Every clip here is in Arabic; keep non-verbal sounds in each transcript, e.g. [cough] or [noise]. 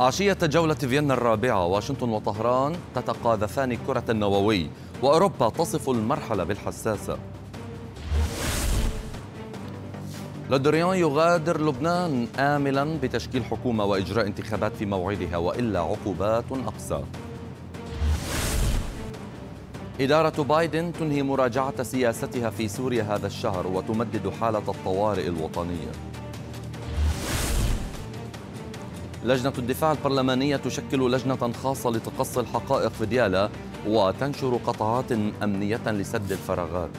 عشية جولة فيينا الرابعة واشنطن وطهران تتقاذفان كرة النووي وأوروبا تصف المرحلة بالحساسة لودريان يغادر لبنان آملا بتشكيل حكومة وإجراء انتخابات في موعدها وإلا عقوبات أقصى إدارة بايدن تنهي مراجعة سياستها في سوريا هذا الشهر وتمدد حالة الطوارئ الوطنية لجنة الدفاع البرلمانية تشكل لجنة خاصة لتقصي الحقائق في ديالا وتنشر قطعات أمنية لسد الفراغات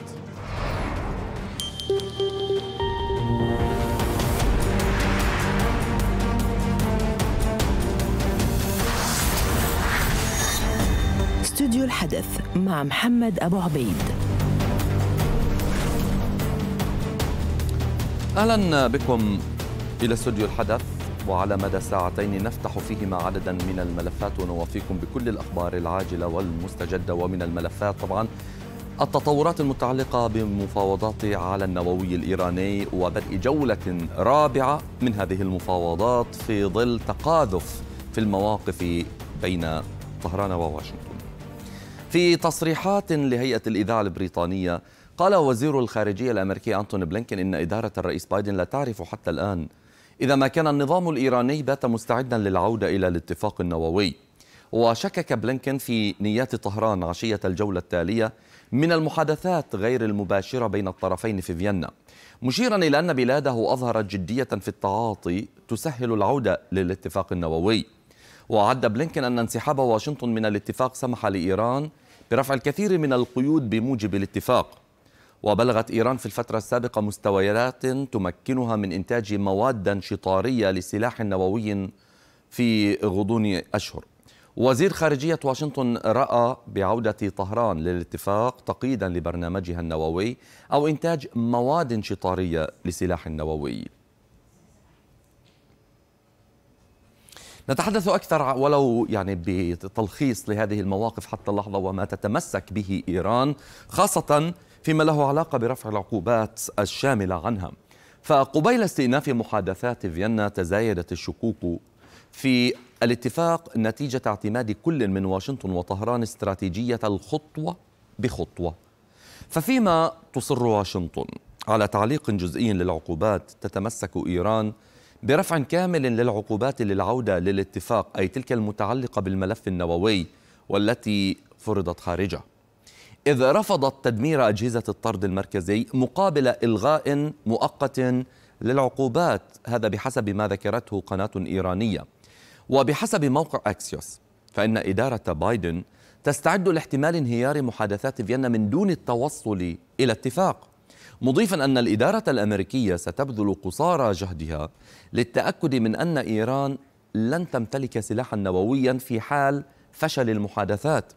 استوديو الحدث مع محمد أبو عبيد اهلا بكم الى استوديو الحدث وعلى مدى ساعتين نفتح فيهما عددا من الملفات ونوافيكم بكل الأخبار العاجلة والمستجدة ومن الملفات طبعا التطورات المتعلقة بمفاوضات على النووي الإيراني وبدء جولة رابعة من هذه المفاوضات في ظل تقاذف في المواقف بين طهران وواشنطن في تصريحات لهيئة الإذاعة البريطانية قال وزير الخارجية الأمريكي أنتوني بلينكين إن إدارة الرئيس بايدن لا تعرف حتى الآن إذا ما كان النظام الإيراني بات مستعدا للعودة إلى الاتفاق النووي وشكك بلينكن في نيات طهران عشية الجولة التالية من المحادثات غير المباشرة بين الطرفين في فيينا مشيرا إلى أن بلاده أظهرت جدية في التعاطي تسهل العودة للاتفاق النووي وعد بلينكن أن انسحاب واشنطن من الاتفاق سمح لإيران برفع الكثير من القيود بموجب الاتفاق وبلغت إيران في الفترة السابقة مستويات تمكنها من إنتاج مواد شطارية لسلاح نووي في غضون أشهر وزير خارجية واشنطن رأى بعودة طهران للاتفاق تقييدا لبرنامجها النووي أو إنتاج مواد شطارية لسلاح نووي نتحدث أكثر ولو يعني بتلخيص لهذه المواقف حتى اللحظة وما تتمسك به إيران خاصة فيما له علاقة برفع العقوبات الشاملة عنها فقبيل استئناف محادثات فيينا تزايدت الشكوك في الاتفاق نتيجة اعتماد كل من واشنطن وطهران استراتيجية الخطوة بخطوة ففيما تصر واشنطن على تعليق جزئي للعقوبات تتمسك إيران برفع كامل للعقوبات للعودة للاتفاق أي تلك المتعلقة بالملف النووي والتي فرضت خارجه إذ رفضت تدمير أجهزة الطرد المركزي مقابل إلغاء مؤقت للعقوبات هذا بحسب ما ذكرته قناة إيرانية وبحسب موقع أكسيوس فإن إدارة بايدن تستعد لاحتمال انهيار محادثات فيينا من دون التوصل إلى اتفاق مضيفا أن الإدارة الأمريكية ستبذل قصارى جهدها للتأكد من أن إيران لن تمتلك سلاحا نوويا في حال فشل المحادثات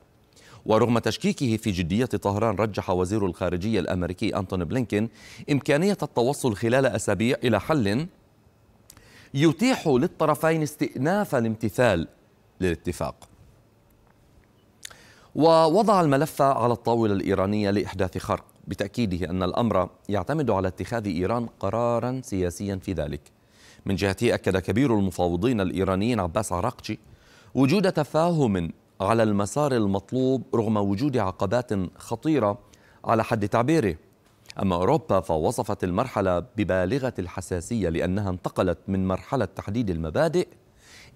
ورغم تشكيكه في جدية طهران رجح وزير الخارجية الأمريكي أنتون بلينكين إمكانية التوصل خلال أسابيع إلى حل يتيح للطرفين استئناف الامتثال للاتفاق ووضع الملف على الطاولة الإيرانية لإحداث خرق بتأكيده أن الأمر يعتمد على اتخاذ إيران قرارا سياسيا في ذلك من جهته أكد كبير المفاوضين الإيرانيين عباس عراقشي وجود تفاهم على المسار المطلوب رغم وجود عقبات خطيرة على حد تعبيره أما أوروبا فوصفت المرحلة ببالغة الحساسية لأنها انتقلت من مرحلة تحديد المبادئ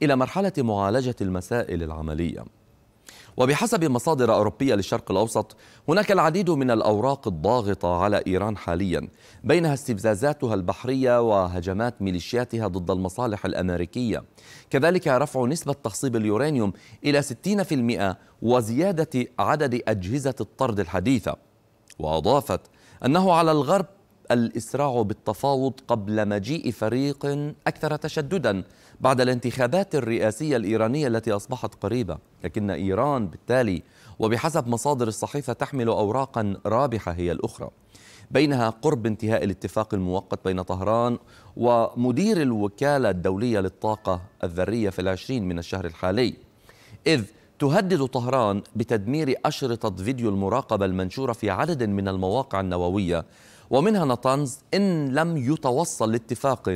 إلى مرحلة معالجة المسائل العملية وبحسب مصادر أوروبية للشرق الأوسط هناك العديد من الأوراق الضاغطة على إيران حاليا بينها استفزازاتها البحرية وهجمات ميليشياتها ضد المصالح الأمريكية كذلك رفع نسبة تخصيب اليورانيوم إلى 60% وزيادة عدد أجهزة الطرد الحديثة وأضافت أنه على الغرب الإسراع بالتفاوض قبل مجيء فريق أكثر تشددا بعد الانتخابات الرئاسية الإيرانية التي أصبحت قريبة لكن إيران بالتالي وبحسب مصادر الصحيفة تحمل أوراقا رابحة هي الأخرى بينها قرب انتهاء الاتفاق المؤقت بين طهران ومدير الوكالة الدولية للطاقة الذرية في العشرين من الشهر الحالي إذ تهدد طهران بتدمير أشرطة فيديو المراقبة المنشورة في عدد من المواقع النووية ومنها نطنز إن لم يتوصل لاتفاق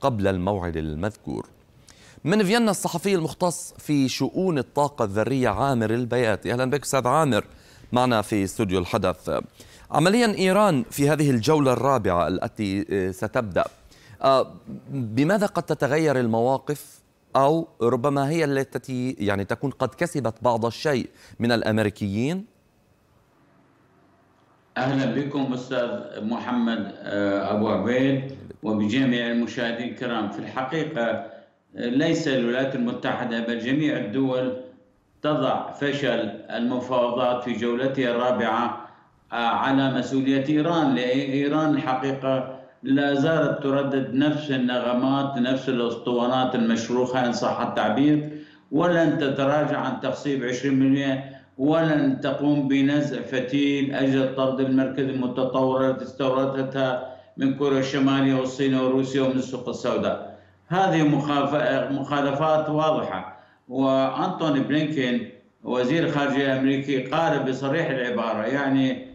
قبل الموعد المذكور من فيينا الصحفي المختص في شؤون الطاقة الذرية عامر البياتي أهلا بك أستاذ عامر معنا في استوديو الحدث عمليا إيران في هذه الجولة الرابعة التي آه، ستبدأ آه، بماذا قد تتغير المواقف أو ربما هي التي يعني تكون قد كسبت بعض الشيء من الأمريكيين اهلا بكم استاذ محمد آه، ابو عبيد وبجميع المشاهدين الكرام في الحقيقه آه، ليس الولايات المتحده بل جميع الدول تضع فشل المفاوضات في جولتها الرابعه آه، على مسؤوليه ايران لايران الحقيقه لا زالت تردد نفس النغمات نفس الاسطوانات المشروخه ان صح التعبير ولن تتراجع عن تخصيب 20% ولن تقوم بنزع فتيل أجل طرد المركز المتطور التي استوردتها من كوريا الشمالية والصين وروسيا ومن السوق السوداء هذه مخالفات واضحة وانطوني بلينكين وزير الخارجية الأمريكي قال بصريح العبارة يعني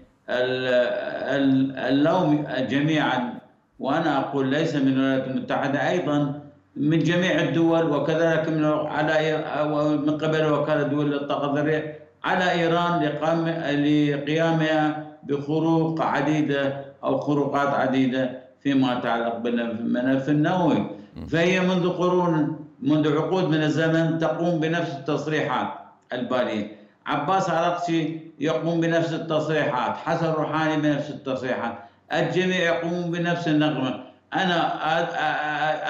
اللوم جميعا وأنا أقول ليس من الولايات المتحدة أيضا من جميع الدول وكذلك من على من قبل وكاله دول الطاقه الذريه على إيران لقيامها بخروق عديدة أو خروقات عديدة فيما يتعلق بالملف النووي فهي منذ قرون منذ عقود من الزمن تقوم بنفس التصريحات البالية عباس عراقشي يقوم بنفس التصريحات حسن روحاني بنفس التصريحات الجميع يقومون بنفس النغمة أنا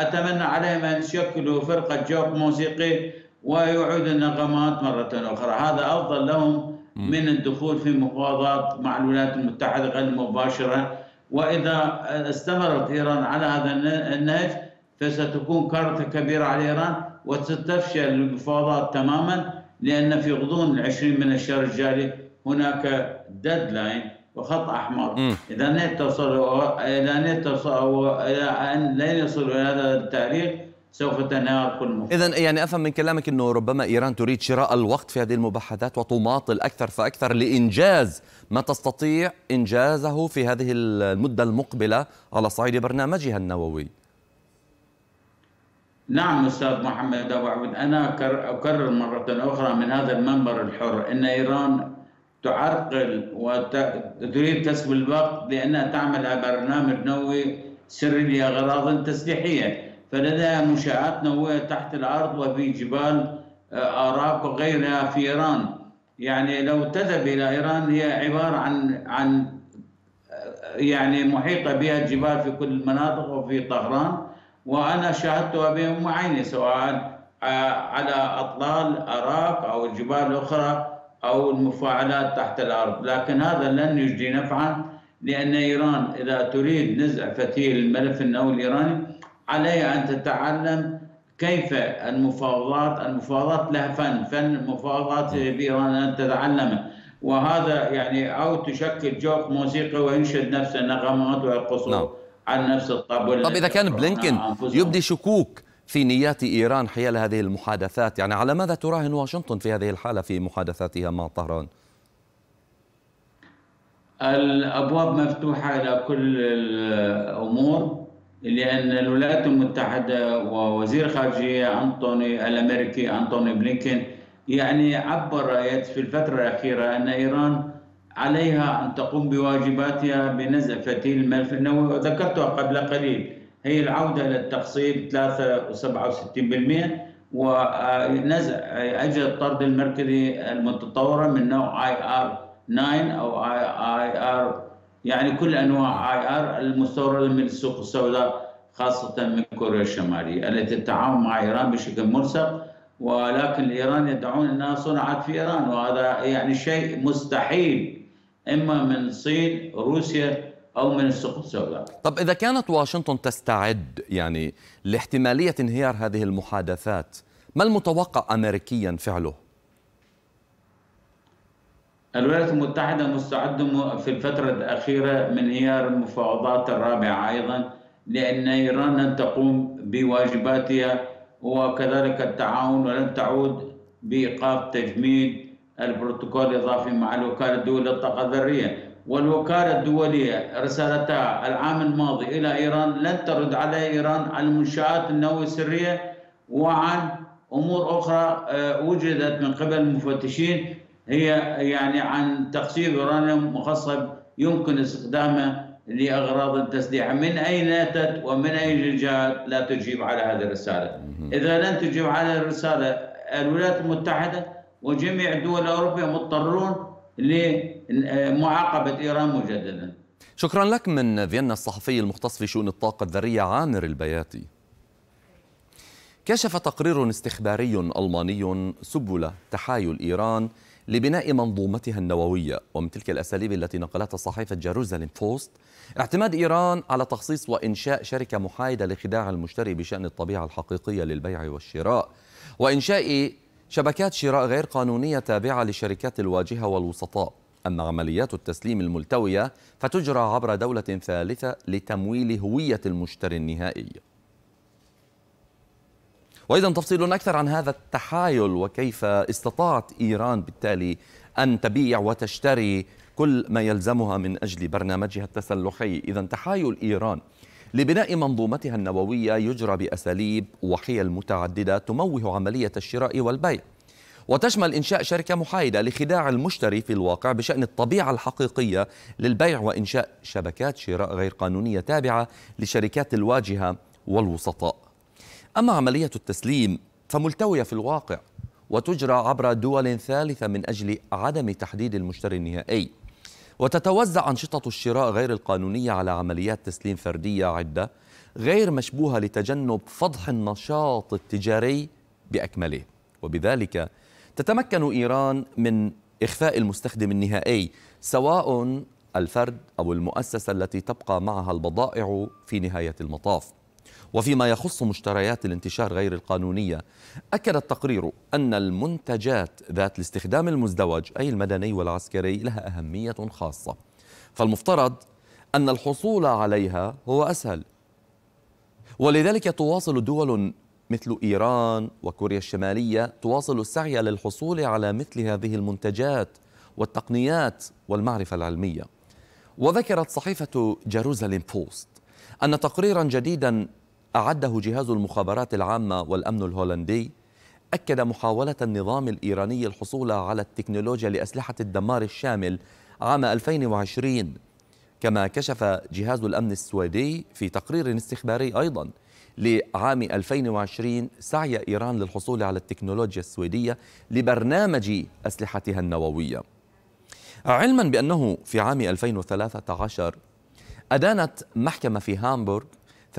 أتمنى عليهم أن يشكلوا فرقة جوك موسيقي ويعود النغمات مرة أخرى هذا أفضل لهم من الدخول في مفاوضات مع الولايات المتحدة غير مباشرة وإذا استمرت إيران على هذا النهج فستكون كارثة كبيرة على إيران وستفشل المفاوضات تماما لأن في غضون العشرين من الشهر الجاري هناك ديدلاين وخط أحمر إذا لن إلى أن لن يصلوا إلى هذا التاريخ سوف تنهار كل مفاوضات إذا يعني أفهم من كلامك أنه ربما إيران تريد شراء الوقت في هذه المباحثات وتماطل أكثر فأكثر لإنجاز ما تستطيع إنجازه في هذه المدة المقبلة على صعيد برنامجها النووي نعم أستاذ محمد أبو عبد أنا أكرر مرة أخرى من هذا المنبر الحر أن إيران تعرقل وتريد كسب الوقت لأنها تعمل على برنامج نووي سري لأغراض تسليحية فلديها منشآت نووية تحت الأرض وفي جبال آه، أراك وغيرها في إيران يعني لو تذهب إلى إيران هي عبارة عن عن آه، يعني محيطة بها الجبال في كل المناطق وفي طهران وأنا شاهدتها بهم عيني سواء آه، على أطلال أراك أو الجبال الأخرى أو المفاعلات تحت الأرض لكن هذا لن يجدي نفعا لأن إيران إذا تريد نزع فتيل الملف النووي الإيراني عليها أن تتعلم كيف المفاوضات المفاوضات لها فن فن المفاوضات بايران نعم. أن تتعلمه وهذا يعني أو تشكل جوق موسيقي وينشد نفس النغمات ويرقصون نعم. على نفس الطبل طب إذا كان نعم. بلينكن يبدي شكوك في نيات إيران حيال هذه المحادثات يعني على ماذا تراهن واشنطن في هذه الحالة في محادثاتها مع طهران؟ الابواب مفتوحه الى كل الامور لأن الولايات المتحدة ووزير خارجية أنتوني الأمريكي أنتوني بلينكين يعني عبر في الفترة الأخيرة أن إيران عليها أن تقوم بواجباتها بنزع فتيل الملف النووي وذكرتها قبل قليل هي العودة للتقسيم 3.67% ونزع أجل الطرد المركزي المتطورة من نوع اي ار 9 أو اي ار يعني كل انواع اي ار المستورده من السوق السوداء خاصه من كوريا الشماليه التي تتعاون مع ايران بشكل ملصق ولكن الايران يدعون انها صنعت في ايران وهذا يعني شيء مستحيل اما من الصين روسيا او من السوق السوداء طب اذا كانت واشنطن تستعد يعني لاحتماليه انهيار هذه المحادثات ما المتوقع امريكيا فعله الولايات المتحدة مستعدة في الفترة الأخيرة من انهيار المفاوضات الرابعة أيضا لأن إيران لن تقوم بواجباتها وكذلك التعاون ولن تعود بإيقاف تجميد البروتوكول الإضافي مع الوكالة الدولية للطاقة الذرية والوكالة الدولية رسالتها العام الماضي إلى إيران لن ترد على إيران عن المنشآت النووية السرية وعن أمور أخرى آه، وجدت من قبل المفتشين هي يعني عن تخصيب يورانيوم مخصب يمكن استخدامه لاغراض التسليح من اين اتت ومن اي جهات لا تجيب على هذه الرساله اذا لن تجيب على الرساله الولايات المتحده وجميع الدول الاوروبيه مضطرون لمعاقبه ايران مجددا شكرا لك من فيينا الصحفي المختص في شؤون الطاقه الذريه عامر البياتي كشف تقرير استخباري الماني سبل تحايل ايران لبناء منظومتها النووية ومن تلك الأساليب التي نقلتها صحيفة جيروزاليم بوست اعتماد إيران على تخصيص وإنشاء شركة محايدة لخداع المشتري بشأن الطبيعة الحقيقية للبيع والشراء وإنشاء شبكات شراء غير قانونية تابعة لشركات الواجهة والوسطاء أما عمليات التسليم الملتوية فتجرى عبر دولة ثالثة لتمويل هوية المشتري النهائي وأيضا تفصيل أكثر عن هذا التحايل وكيف استطاعت إيران بالتالي أن تبيع وتشتري كل ما يلزمها من أجل برنامجها التسلحي إذا تحايل إيران لبناء منظومتها النووية يجرى بأساليب وحيل متعددة تموه عملية الشراء والبيع وتشمل إنشاء شركة محايدة لخداع المشتري في الواقع بشأن الطبيعة الحقيقية للبيع وإنشاء شبكات شراء غير قانونية تابعة لشركات الواجهة والوسطاء أما عملية التسليم فملتوية في الواقع وتجرى عبر دول ثالثة من أجل عدم تحديد المشتري النهائي وتتوزع أنشطة الشراء غير القانونية على عمليات تسليم فردية عدة غير مشبوهة لتجنب فضح النشاط التجاري بأكمله وبذلك تتمكن إيران من إخفاء المستخدم النهائي سواء الفرد أو المؤسسة التي تبقى معها البضائع في نهاية المطاف وفيما يخص مشتريات الانتشار غير القانونية أكد التقرير أن المنتجات ذات الاستخدام المزدوج أي المدني والعسكري لها أهمية خاصة فالمفترض أن الحصول عليها هو أسهل ولذلك تواصل دول مثل إيران وكوريا الشمالية تواصل السعي للحصول على مثل هذه المنتجات والتقنيات والمعرفة العلمية وذكرت صحيفة جيروزاليم بوست أن تقريرا جديدا أعده جهاز المخابرات العامة والأمن الهولندي أكد محاولة النظام الإيراني الحصول على التكنولوجيا لأسلحة الدمار الشامل عام 2020 كما كشف جهاز الأمن السويدي في تقرير استخباري أيضا لعام 2020 سعي إيران للحصول على التكنولوجيا السويدية لبرنامج أسلحتها النووية علما بأنه في عام 2013 أدانت محكمة في هامبورغ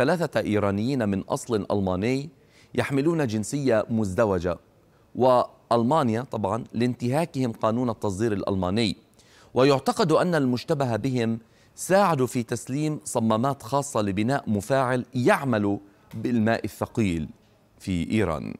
ثلاثة إيرانيين من أصل ألماني يحملون جنسية مزدوجة وألمانيا طبعا لانتهاكهم قانون التصدير الألماني ويعتقد أن المشتبه بهم ساعدوا في تسليم صمامات خاصة لبناء مفاعل يعمل بالماء الثقيل في إيران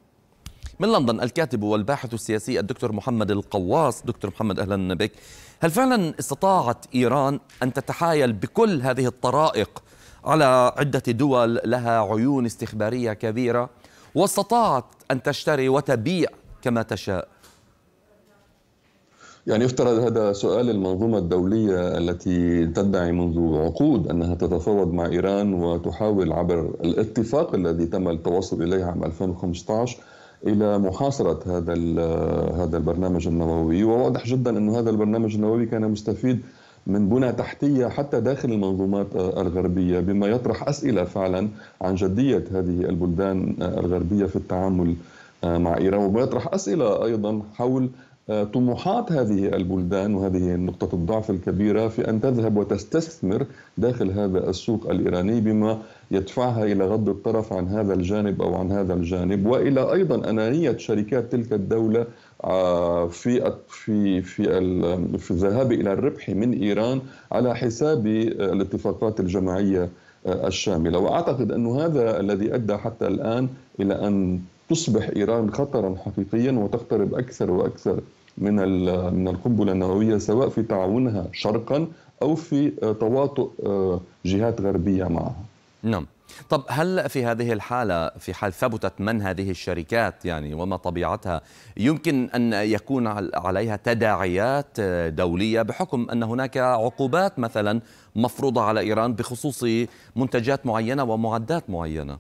من لندن الكاتب والباحث السياسي الدكتور محمد القواص دكتور محمد أهلا بك هل فعلا استطاعت إيران أن تتحايل بكل هذه الطرائق على عدة دول لها عيون استخبارية كبيرة واستطاعت أن تشتري وتبيع كما تشاء يعني يفترض هذا سؤال المنظومة الدولية التي تدعي منذ عقود أنها تتفاوض مع إيران وتحاول عبر الاتفاق الذي تم التوصل إليه عام 2015 إلى محاصرة هذا هذا البرنامج النووي وواضح جدا أن هذا البرنامج النووي كان مستفيد من بنى تحتية حتى داخل المنظومات الغربية بما يطرح أسئلة فعلا عن جدية هذه البلدان الغربية في التعامل مع إيران يطرح أسئلة أيضا حول طموحات هذه البلدان وهذه نقطة الضعف الكبيرة في أن تذهب وتستثمر داخل هذا السوق الإيراني بما يدفعها إلى غض الطرف عن هذا الجانب أو عن هذا الجانب وإلى أيضا أنانية شركات تلك الدولة آه، في في في في الذهاب الى الربح من ايران على حساب آه، الاتفاقات الجماعيه آه، الشامله واعتقد أن هذا الذي ادى حتى الان الى ان تصبح ايران خطرا حقيقيا وتقترب اكثر واكثر من من القنبله النوويه سواء في تعاونها شرقا او في تواطؤ جهات غربيه معها. نعم. طب هل في هذه الحالة في حال ثبتت من هذه الشركات يعني وما طبيعتها يمكن أن يكون عليها تداعيات آه، دولية بحكم أن هناك عقوبات مثلا مفروضة على إيران بخصوص منتجات معينة ومعدات معينة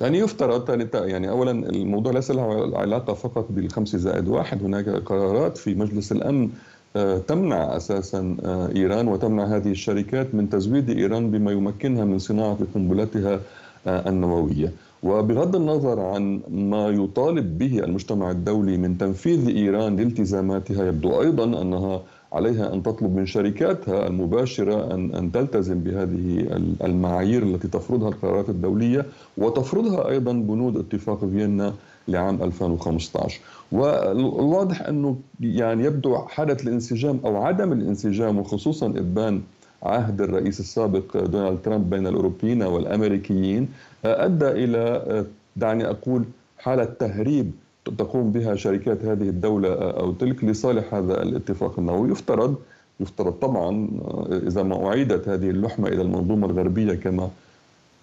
يعني يفترض يعني اولا الموضوع ليس له علاقه فقط بالخمسه زائد واحد، هناك قرارات في مجلس الامن آه، تمنع اساسا آه، ايران وتمنع هذه الشركات من تزويد ايران بما يمكنها من صناعه قنبلتها آه، النوويه. وبغض النظر عن ما يطالب به المجتمع الدولي من تنفيذ ايران لالتزاماتها يبدو ايضا انها عليها ان تطلب من شركاتها المباشره ان ان تلتزم بهذه المعايير التي تفرضها القرارات الدوليه وتفرضها ايضا بنود اتفاق فيينا لعام 2015 والواضح انه يعني يبدو حاله الانسجام او عدم الانسجام وخصوصا ابان عهد الرئيس السابق دونالد ترامب بين الاوروبيين والامريكيين ادى الى دعني اقول حاله تهريب تقوم بها شركات هذه الدوله او تلك لصالح هذا الاتفاق النووي يفترض يفترض طبعا اذا ما اعيدت هذه اللحمه الى المنظومه الغربيه كما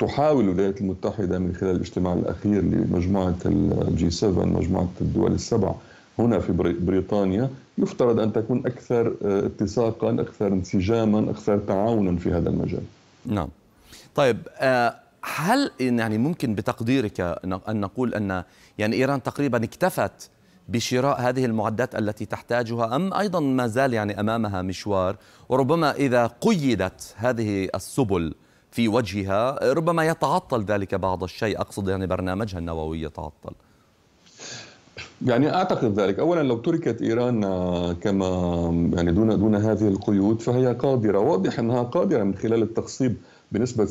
تحاول الولايات المتحدة من خلال الاجتماع الأخير لمجموعة الجي 7 مجموعة الدول السبع هنا في بريطانيا يفترض أن تكون أكثر آه، اتساقا أكثر انسجاما أكثر تعاونا في هذا المجال نعم طيب آه، هل يعني ممكن بتقديرك أن نقول أن يعني إيران تقريبا اكتفت بشراء هذه المعدات التي تحتاجها أم أيضا ما زال يعني أمامها مشوار وربما إذا قيدت هذه السبل في وجهها ربما يتعطل ذلك بعض الشيء أقصد يعني برنامجها النووي يتعطل يعني اعتقد ذلك اولا لو تركت ايران آه، كما يعني دون دون هذه القيود فهي قادره واضح انها قادره من خلال التخصيب بنسبه 60%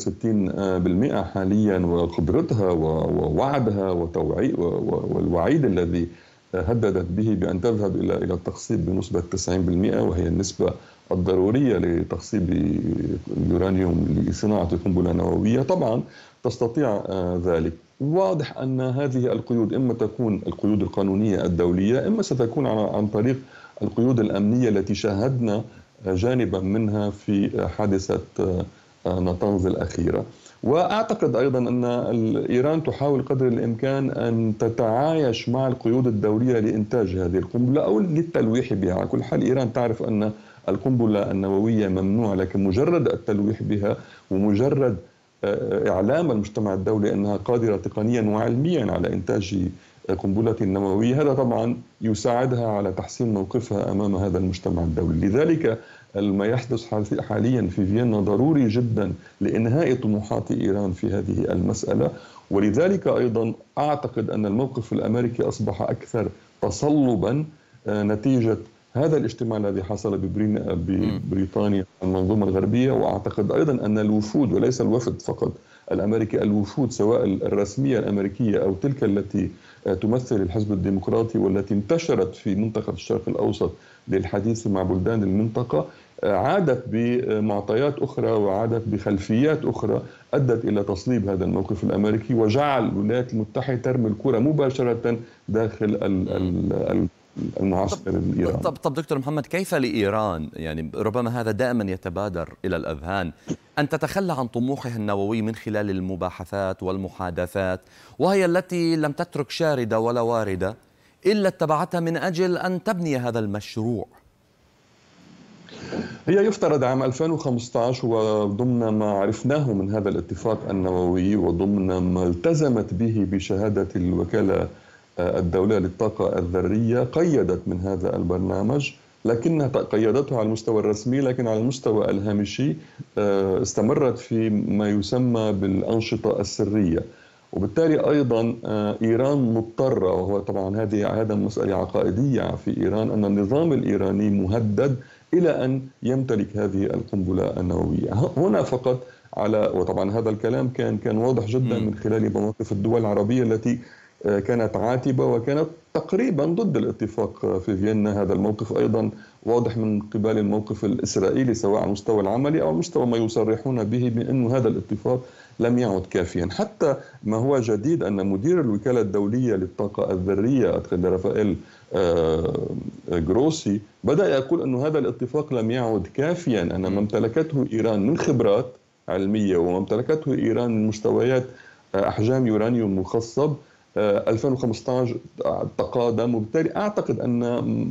آه، حاليا وقدرتها ووعدها وتوعي والوعيد الذي آه، هددت به بان تذهب الى الى التخصيب بنسبه 90% وهي النسبه الضرورية لتخصيب اليورانيوم لصناعة القنبلة النووية طبعا تستطيع آه، ذلك واضح أن هذه القيود إما تكون القيود القانونية الدولية إما ستكون عن طريق القيود الأمنية التي شاهدنا آه، جانبا منها في حادثة آه، نطنز الأخيرة وأعتقد أيضا أن إيران تحاول قدر الإمكان أن تتعايش مع القيود الدولية لإنتاج هذه القنبلة أو للتلويح بها على كل حال إيران تعرف أن القنبلة النووية ممنوعة لكن مجرد التلويح بها ومجرد آه، إعلام المجتمع الدولي أنها قادرة تقنيا وعلميا على إنتاج قنبلة نووية هذا طبعا يساعدها على تحسين موقفها أمام هذا المجتمع الدولي لذلك ما يحدث حاليا في فيينا ضروري جدا لإنهاء طموحات إيران في هذه المسألة ولذلك أيضا أعتقد أن الموقف الأمريكي أصبح أكثر تصلبا آه، نتيجة هذا الاجتماع الذي حصل ببريطانيا آه، المنظومة الغربية وأعتقد أيضا أن الوفود وليس الوفد فقط الأمريكي الوفود سواء الرسمية الأمريكية أو تلك التي آه، تمثل الحزب الديمقراطي والتي انتشرت في منطقة الشرق الأوسط للحديث مع بلدان المنطقة آه، عادت بمعطيات أخرى وعادت بخلفيات أخرى أدت إلى تصليب هذا الموقف الأمريكي وجعل الولايات المتحدة ترمي الكرة مباشرة داخل ال ال ال المعسكر الايراني طب, طب دكتور محمد كيف لإيران يعني ربما هذا دائما يتبادر إلى الأذهان أن تتخلى عن طموحها النووي من خلال المباحثات والمحادثات وهي التي لم تترك شاردة ولا واردة إلا اتبعتها من أجل أن تبني هذا المشروع هي يفترض عام 2015 وضمن ما عرفناه من هذا الاتفاق النووي وضمن ما التزمت به بشهادة الوكالة الدولة للطاقة الذرية قيدت من هذا البرنامج لكنها قيدته على المستوى الرسمي لكن على المستوى الهامشي آه، استمرت في ما يسمى بالأنشطة السرية وبالتالي ايضا آه، ايران مضطره وهو طبعا هذه هذا مساله عقائديه في ايران ان النظام الايراني مهدد الى ان يمتلك هذه القنبله النوويه، هنا فقط على وطبعا هذا الكلام كان كان واضح جدا من خلال مواقف الدول العربيه التي آه، كانت عاتبة وكانت تقريبا ضد الاتفاق آه، في فيينا هذا الموقف أيضا واضح من قبل الموقف الإسرائيلي سواء على المستوى العملي أو مستوى ما يصرحون به بأن هذا الاتفاق لم يعد كافيا حتى ما هو جديد أن مدير الوكالة الدولية للطاقة الذرية أدخل رافائيل آه، جروسي بدأ يقول أن هذا الاتفاق لم يعد كافيا أن ما امتلكته إيران من خبرات علمية وما امتلكته إيران من مستويات أحجام يورانيوم مخصب 2015 آه، تقادم وبالتالي اعتقد ان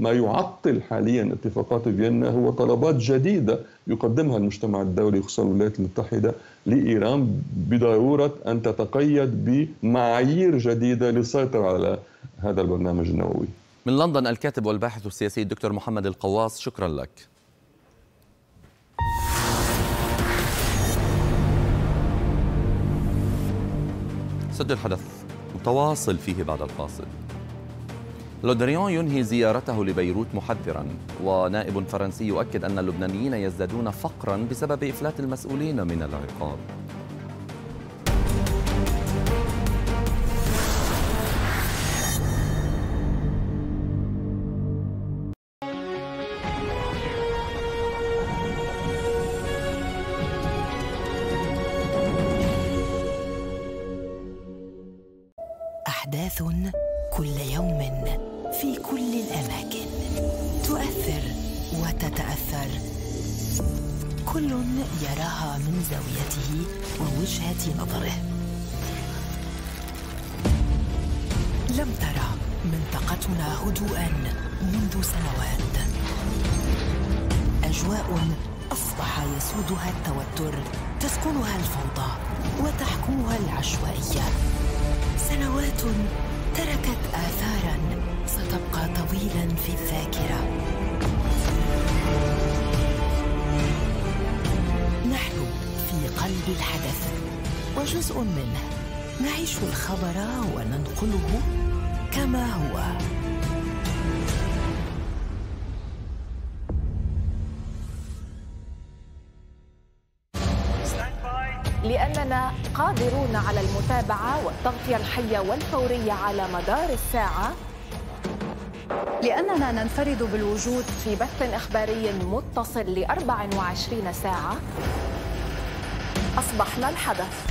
ما يعطل حاليا اتفاقات فيينا هو طلبات جديده يقدمها المجتمع الدولي خصوصا الولايات المتحده لايران بضروره ان تتقيد بمعايير جديده للسيطره على هذا البرنامج النووي. من لندن الكاتب والباحث السياسي الدكتور محمد القواص شكرا لك. سد الحدث متواصل فيه بعد الفاصل لودريون ينهي زيارته لبيروت محذرا ونائب فرنسي يؤكد أن اللبنانيين يزدادون فقرا بسبب إفلات المسؤولين من العقاب احداث كل يوم في كل الاماكن تؤثر وتتاثر كل يراها من زاويته ووجهه نظره لم ترى منطقتنا هدوءا منذ سنوات اجواء اصبح يسودها التوتر تسكنها الفوضى وتحكمها العشوائيه سنوات تركت آثارا ستبقى طويلا في الذاكرة نحن في قلب الحدث وجزء منه نعيش الخبر وننقله كما هو لأننا قادرون على المتابعة التغطية الحية والفورية على مدار الساعة لأننا ننفرد بالوجود في بث إخباري متصل ل 24 ساعة أصبحنا الحدث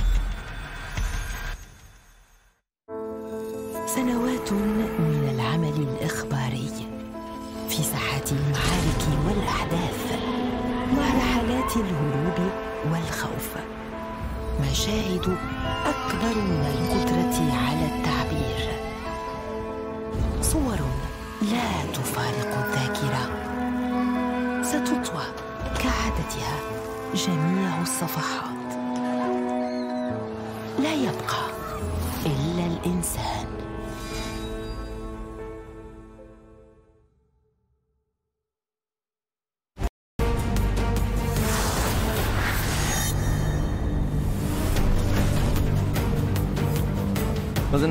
الصفحات لا يبقى إلا الإنسان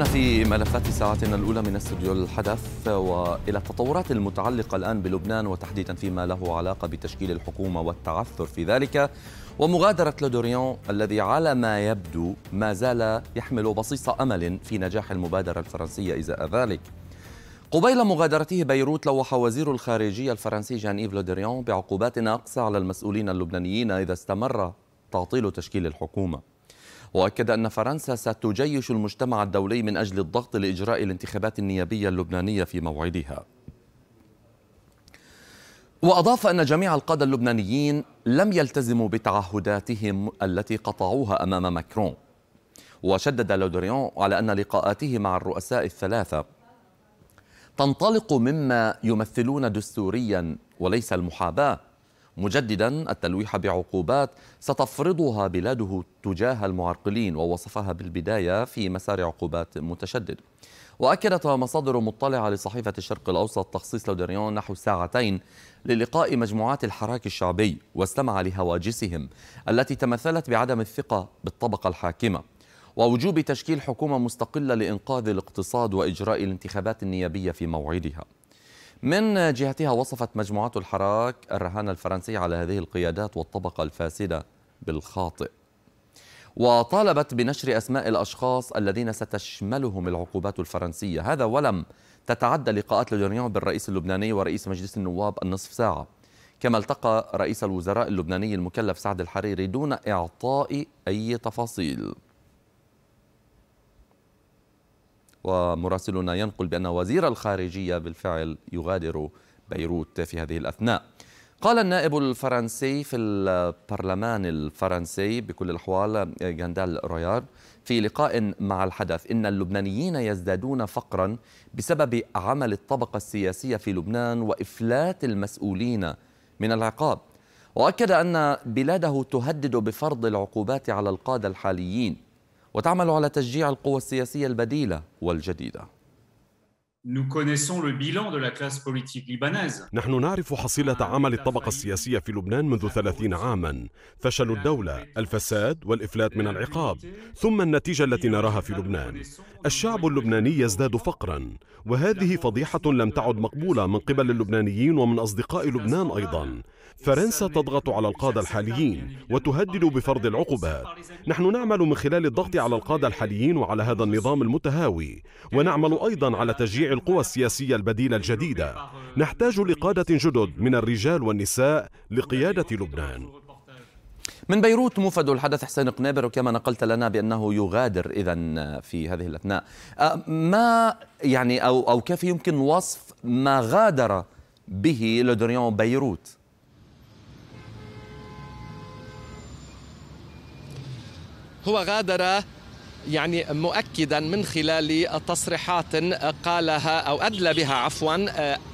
كنا في ملفات ساعتنا الأولى من استوديو الحدث وإلى التطورات المتعلقة الآن بلبنان وتحديدا فيما له علاقة بتشكيل الحكومة والتعثر في ذلك ومغادرة لودوريون الذي على ما يبدو ما زال يحمل بصيص أمل في نجاح المبادرة الفرنسية إزاء ذلك قبيل مغادرته بيروت لوح وزير الخارجية الفرنسي جان إيف لودوريون بعقوبات أقصى على المسؤولين اللبنانيين إذا استمر تعطيل تشكيل الحكومة وأكد أن فرنسا ستجيش المجتمع الدولي من أجل الضغط لإجراء الانتخابات النيابية اللبنانية في موعدها وأضاف أن جميع القادة اللبنانيين لم يلتزموا بتعهداتهم التي قطعوها أمام ماكرون وشدد لودريون على أن لقاءاته مع الرؤساء الثلاثة تنطلق مما يمثلون دستوريا وليس المحاباه مجددا التلويح بعقوبات ستفرضها بلاده تجاه المعرقلين ووصفها بالبداية في مسار عقوبات متشدد وأكدت مصادر مطلعة لصحيفة الشرق الأوسط تخصيص لودريون نحو ساعتين للقاء مجموعات الحراك الشعبي واستمع لهواجسهم التي تمثلت بعدم الثقة بالطبقة الحاكمة ووجوب تشكيل حكومة مستقلة لإنقاذ الاقتصاد وإجراء الانتخابات النيابية في موعدها من جهتها وصفت مجموعات الحراك الرهان الفرنسي على هذه القيادات والطبقة الفاسدة بالخاطئ وطالبت بنشر أسماء الأشخاص الذين ستشملهم العقوبات الفرنسية هذا ولم تتعدى لقاءات لودريان بالرئيس اللبناني ورئيس مجلس النواب النصف ساعة كما التقى رئيس الوزراء اللبناني المكلف سعد الحريري دون إعطاء أي تفاصيل ومراسلنا ينقل بأن وزير الخارجية بالفعل يغادر بيروت في هذه الأثناء قال النائب الفرنسي في البرلمان الفرنسي بكل الأحوال جاندال رويار في لقاء مع الحدث إن اللبنانيين يزدادون فقرا بسبب عمل الطبقة السياسية في لبنان وإفلات المسؤولين من العقاب وأكد أن بلاده تهدد بفرض العقوبات على القادة الحاليين وتعمل على تشجيع القوى السياسية البديلة والجديدة نحن نعرف حصيلة عمل الطبقة السياسية في لبنان منذ ثلاثين عاما فشل الدولة الفساد والإفلات من العقاب ثم النتيجة التي نراها في لبنان الشعب اللبناني يزداد فقرا وهذه فضيحة لم تعد مقبولة من قبل اللبنانيين ومن أصدقاء لبنان أيضا فرنسا تضغط على القادة الحاليين وتهدد بفرض العقوبات نحن نعمل من خلال الضغط على القادة الحاليين وعلى هذا النظام المتهاوي ونعمل أيضا على تشجيع القوى السياسية البديلة الجديدة نحتاج لقادة جدد من الرجال والنساء لقيادة لبنان من بيروت موفد الحدث حسين قنابر وكما نقلت لنا بأنه يغادر إذا في هذه الأثناء أه، ما يعني أو, أو كيف يمكن وصف ما غادر به لودريون بيروت هو غادر يعني مؤكدا من خلال تصريحات قالها او ادلى بها عفوا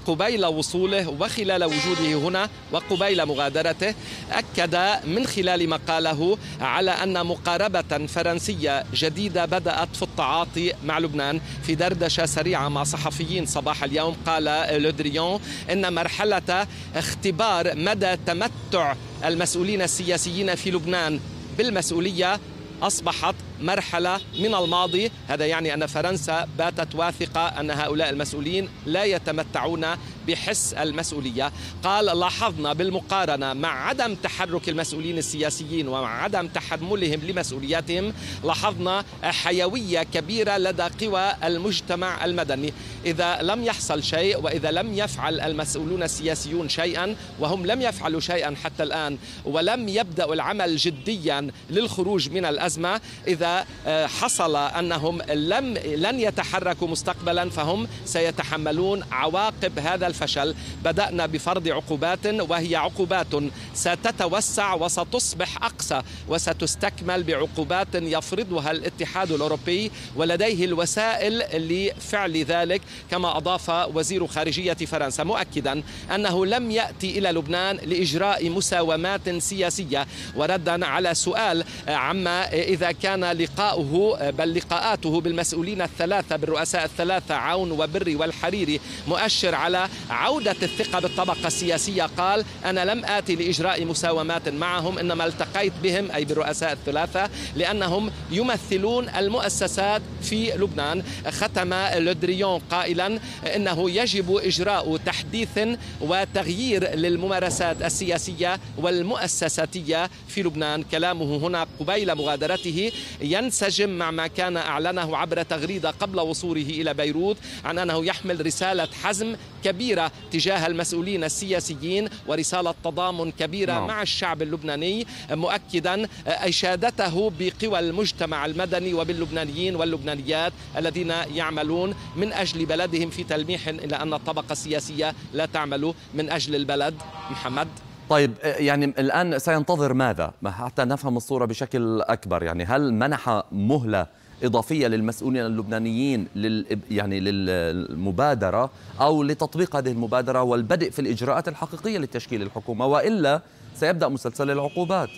قبيل وصوله وخلال وجوده هنا وقبيل مغادرته اكد من خلال ما قاله على ان مقاربه فرنسيه جديده بدات في التعاطي مع لبنان في دردشه سريعه مع صحفيين صباح اليوم قال لودريون ان مرحله اختبار مدى تمتع المسؤولين السياسيين في لبنان بالمسؤوليه أصبحت مرحلة من الماضي هذا يعني أن فرنسا باتت واثقة أن هؤلاء المسؤولين لا يتمتعون بحس المسؤولية قال لاحظنا بالمقارنة مع عدم تحرك المسؤولين السياسيين ومع عدم تحملهم لمسؤولياتهم لاحظنا حيوية كبيرة لدى قوى المجتمع المدني إذا لم يحصل شيء وإذا لم يفعل المسؤولون السياسيون شيئا وهم لم يفعلوا شيئا حتى الآن ولم يبدأوا العمل جديا للخروج من الأزمة إذا آه، حصل أنهم لم لن يتحركوا مستقبلا فهم سيتحملون عواقب هذا الفشل بدأنا بفرض عقوبات وهي عقوبات ستتوسع وستصبح أقصى وستستكمل بعقوبات يفرضها الاتحاد الأوروبي ولديه الوسائل لفعل ذلك كما أضاف وزير خارجية فرنسا مؤكدا أنه لم يأتي إلى لبنان لإجراء مساومات سياسية وردا على سؤال آه، عما إذا كان لقاؤه بل لقاءاته بالمسؤولين الثلاثة بالرؤساء الثلاثة عون وبري والحريري مؤشر على عودة الثقة بالطبقة السياسية قال أنا لم آتي لإجراء مساومات معهم إنما التقيت بهم أي بالرؤساء الثلاثة لأنهم يمثلون المؤسسات في لبنان ختم لودريون قائلا إنه يجب إجراء تحديث وتغيير للممارسات السياسية والمؤسساتية في لبنان كلامه هنا قبيل مغادرته ينسجم مع ما كان أعلنه عبر تغريدة قبل وصوله إلى بيروت عن أنه يحمل رسالة حزم كبيرة تجاه المسؤولين السياسيين ورسالة تضامن كبيرة نعم. مع الشعب اللبناني مؤكدا آه، إشادته بقوى المجتمع المدني وباللبنانيين واللبنانيات الذين يعملون من أجل بلدهم في تلميح إلى أن الطبقة السياسية لا تعمل من أجل البلد محمد طيب آه، يعني الآن سينتظر ماذا حتى نفهم الصورة بشكل أكبر يعني هل منح مهلة إضافية للمسؤولين اللبنانيين لل يعني للمبادرة أو لتطبيق هذه المبادرة والبدء في الإجراءات الحقيقية لتشكيل الحكومة وإلا سيبدأ مسلسل العقوبات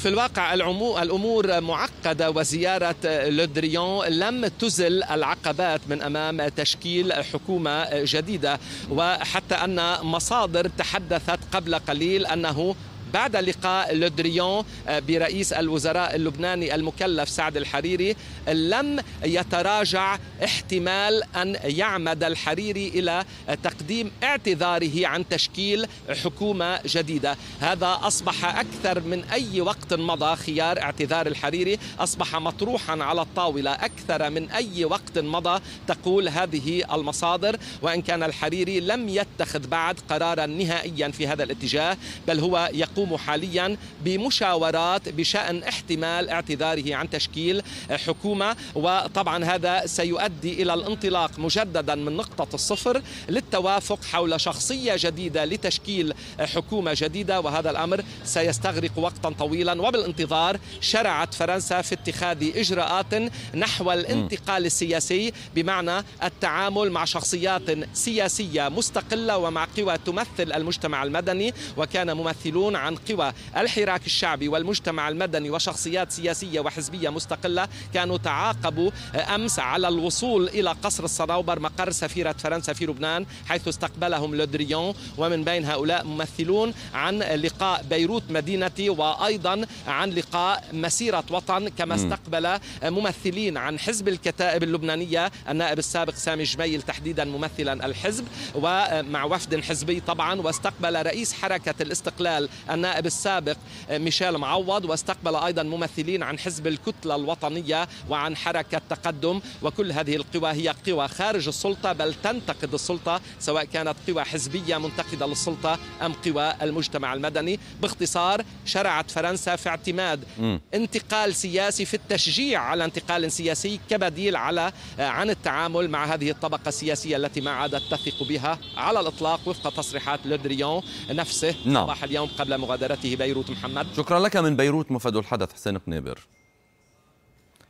في الواقع الأمور معقدة وزيارة لودريون لم تزل العقبات من أمام تشكيل حكومة جديدة وحتى أن مصادر تحدثت قبل قليل أنه بعد لقاء لودريون آه، برئيس الوزراء اللبناني المكلف سعد الحريري لم يتراجع احتمال أن يعمد الحريري إلى تقديم اعتذاره عن تشكيل حكومة جديدة هذا أصبح أكثر من أي وقت مضى خيار اعتذار الحريري أصبح مطروحا على الطاولة أكثر من أي وقت مضى تقول هذه المصادر وإن كان الحريري لم يتخذ بعد قرارا نهائيا في هذا الاتجاه بل هو يقول يقوم حاليا بمشاورات بشأن احتمال اعتذاره عن تشكيل حكومة وطبعا هذا سيؤدي إلى الانطلاق مجددا من نقطة الصفر للتوافق حول شخصية جديدة لتشكيل حكومة جديدة وهذا الأمر سيستغرق وقتا طويلا وبالانتظار شرعت فرنسا في اتخاذ إجراءات نحو الانتقال السياسي بمعنى التعامل مع شخصيات سياسية مستقلة ومع قوى تمثل المجتمع المدني وكان ممثلون عن عن قوى الحراك الشعبي والمجتمع المدني وشخصيات سياسية وحزبية مستقلة كانوا تعاقبوا أمس على الوصول إلى قصر الصنوبر مقر سفيرة فرنسا في لبنان حيث استقبلهم لودريون ومن بين هؤلاء ممثلون عن لقاء بيروت مدينتي وأيضا عن لقاء مسيرة وطن كما استقبل ممثلين عن حزب الكتائب اللبنانية النائب السابق سامي جميل تحديدا ممثلا الحزب ومع وفد حزبي طبعا واستقبل رئيس حركة الاستقلال النائب السابق آه، ميشيل معوض واستقبل أيضا ممثلين عن حزب الكتلة الوطنية وعن حركة تقدم وكل هذه القوى هي قوى خارج السلطة بل تنتقد السلطة سواء كانت قوى حزبية منتقدة للسلطة أم قوى المجتمع المدني باختصار شرعت فرنسا في اعتماد انتقال سياسي في التشجيع على انتقال سياسي كبديل على آه، عن التعامل مع هذه الطبقة السياسية التي ما عادت تثق بها على الإطلاق وفق تصريحات لودريون نفسه نعم. صباح اليوم قبل مغادرة مغادرته بيروت محمد شكرا لك من بيروت مفد الحدث حسين قنيبر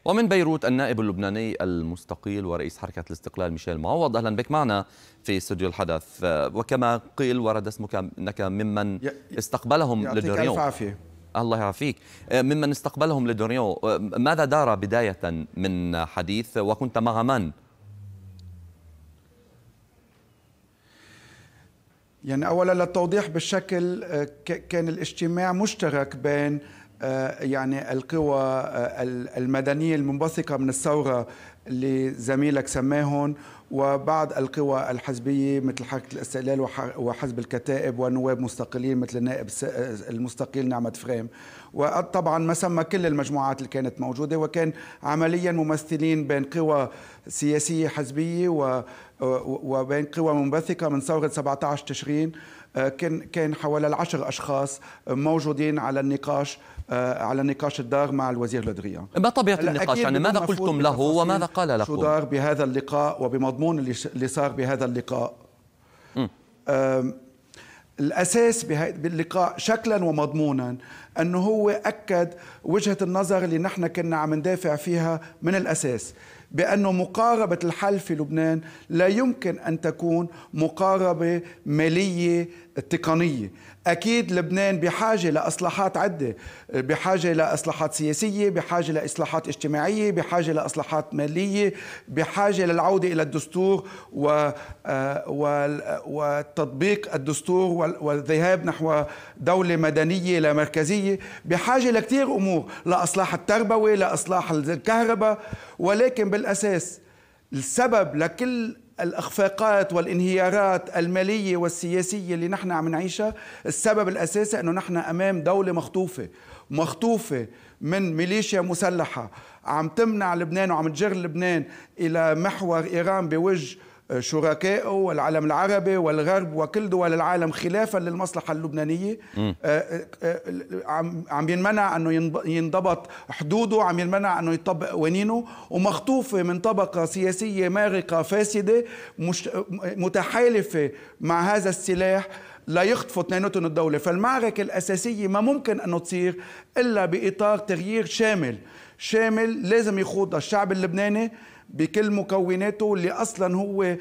ومن بيروت النائب اللبناني المستقيل ورئيس حركة الاستقلال ميشيل معوض أهلا بك معنا في استوديو الحدث وكما قيل ورد اسمك أنك ممن استقبلهم لدوريون الله يعافيك آه، ممن استقبلهم لدوريون آه، ماذا دار بداية من حديث وكنت مع من يعني اولا للتوضيح بالشكل آه، كان الاجتماع مشترك بين آه، يعني القوى آه، المدنيه المنبثقه من الثوره اللي زميلك سماهم وبعض القوى الحزبيه مثل حركه الاستقلال وحزب الكتائب ونواب مستقلين مثل النائب المستقيل نعمه فريم وطبعا ما سمى كل المجموعات اللي كانت موجوده وكان عمليا ممثلين بين قوى سياسيه حزبيه و وبين قوى منبثقة من ثورة 17 تشرين آه، كان كان حوالي العشر أشخاص موجودين على النقاش آه، على نقاش الدار مع الوزير لودريان ما طبيعة النقاش يعني ماذا قلتم له وماذا قال لكم شو دار بهذا اللقاء وبمضمون اللي صار بهذا اللقاء الاساس باللقاء شكلا ومضمونا انه هو اكد وجهه النظر اللي نحن كنا عم ندافع فيها من الاساس بأن مقاربة الحل في لبنان لا يمكن أن تكون مقاربة مالية تقنية أكيد لبنان بحاجة لإصلاحات عدة بحاجة لإصلاحات سياسية بحاجة لإصلاحات اجتماعية بحاجة لإصلاحات مالية بحاجة للعودة إلى الدستور و... آه، وتطبيق الدستور والذهاب نحو دولة مدنية لا مركزية بحاجة لكثير أمور لإصلاح التربوي لإصلاح الكهرباء ولكن بالأساس السبب لكل الاخفاقات والانهيارات الماليه والسياسيه اللي نحن عم نعيشها السبب الاساسي انه نحن امام دوله مخطوفه مخطوفه من ميليشيا مسلحه عم تمنع لبنان وعم تجر لبنان الى محور ايران بوجه شركائه والعالم العربي والغرب وكل دول العالم خلافا للمصلحة اللبنانية آه، آه، آه، عم ينمنع أنه ينضبط حدوده عم ينمنع أنه يطبق قوانينه ومخطوفة من طبقة سياسية مارقة فاسدة مش متحالفة مع هذا السلاح لا يخطفوا اثنيناتهم الدولة فالمعركة الأساسية ما ممكن أنه تصير إلا بإطار تغيير شامل شامل لازم يخوض الشعب اللبناني بكل مكوناته اللي اصلا هو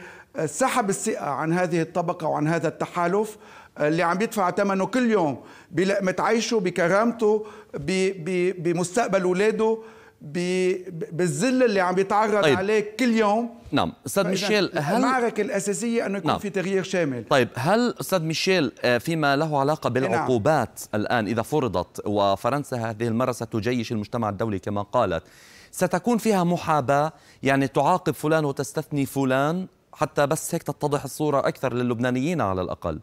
سحب الثقه عن هذه الطبقه وعن هذا التحالف اللي عم يدفع ثمنه كل يوم بلقمه عيشه بكرامته بمستقبل اولاده بالذل اللي عم يتعرض طيب. عليه كل يوم نعم استاذ ميشيل هل المعركه الاساسيه انه يكون نعم. في تغيير شامل طيب هل استاذ ميشيل آه، فيما له علاقه نعم. بالعقوبات نعم. الان اذا فرضت وفرنسا هذه المره ستجيش المجتمع الدولي كما قالت ستكون فيها محاباة يعني تعاقب فلان وتستثني فلان حتى بس هيك تتضح الصورة أكثر للبنانيين على الأقل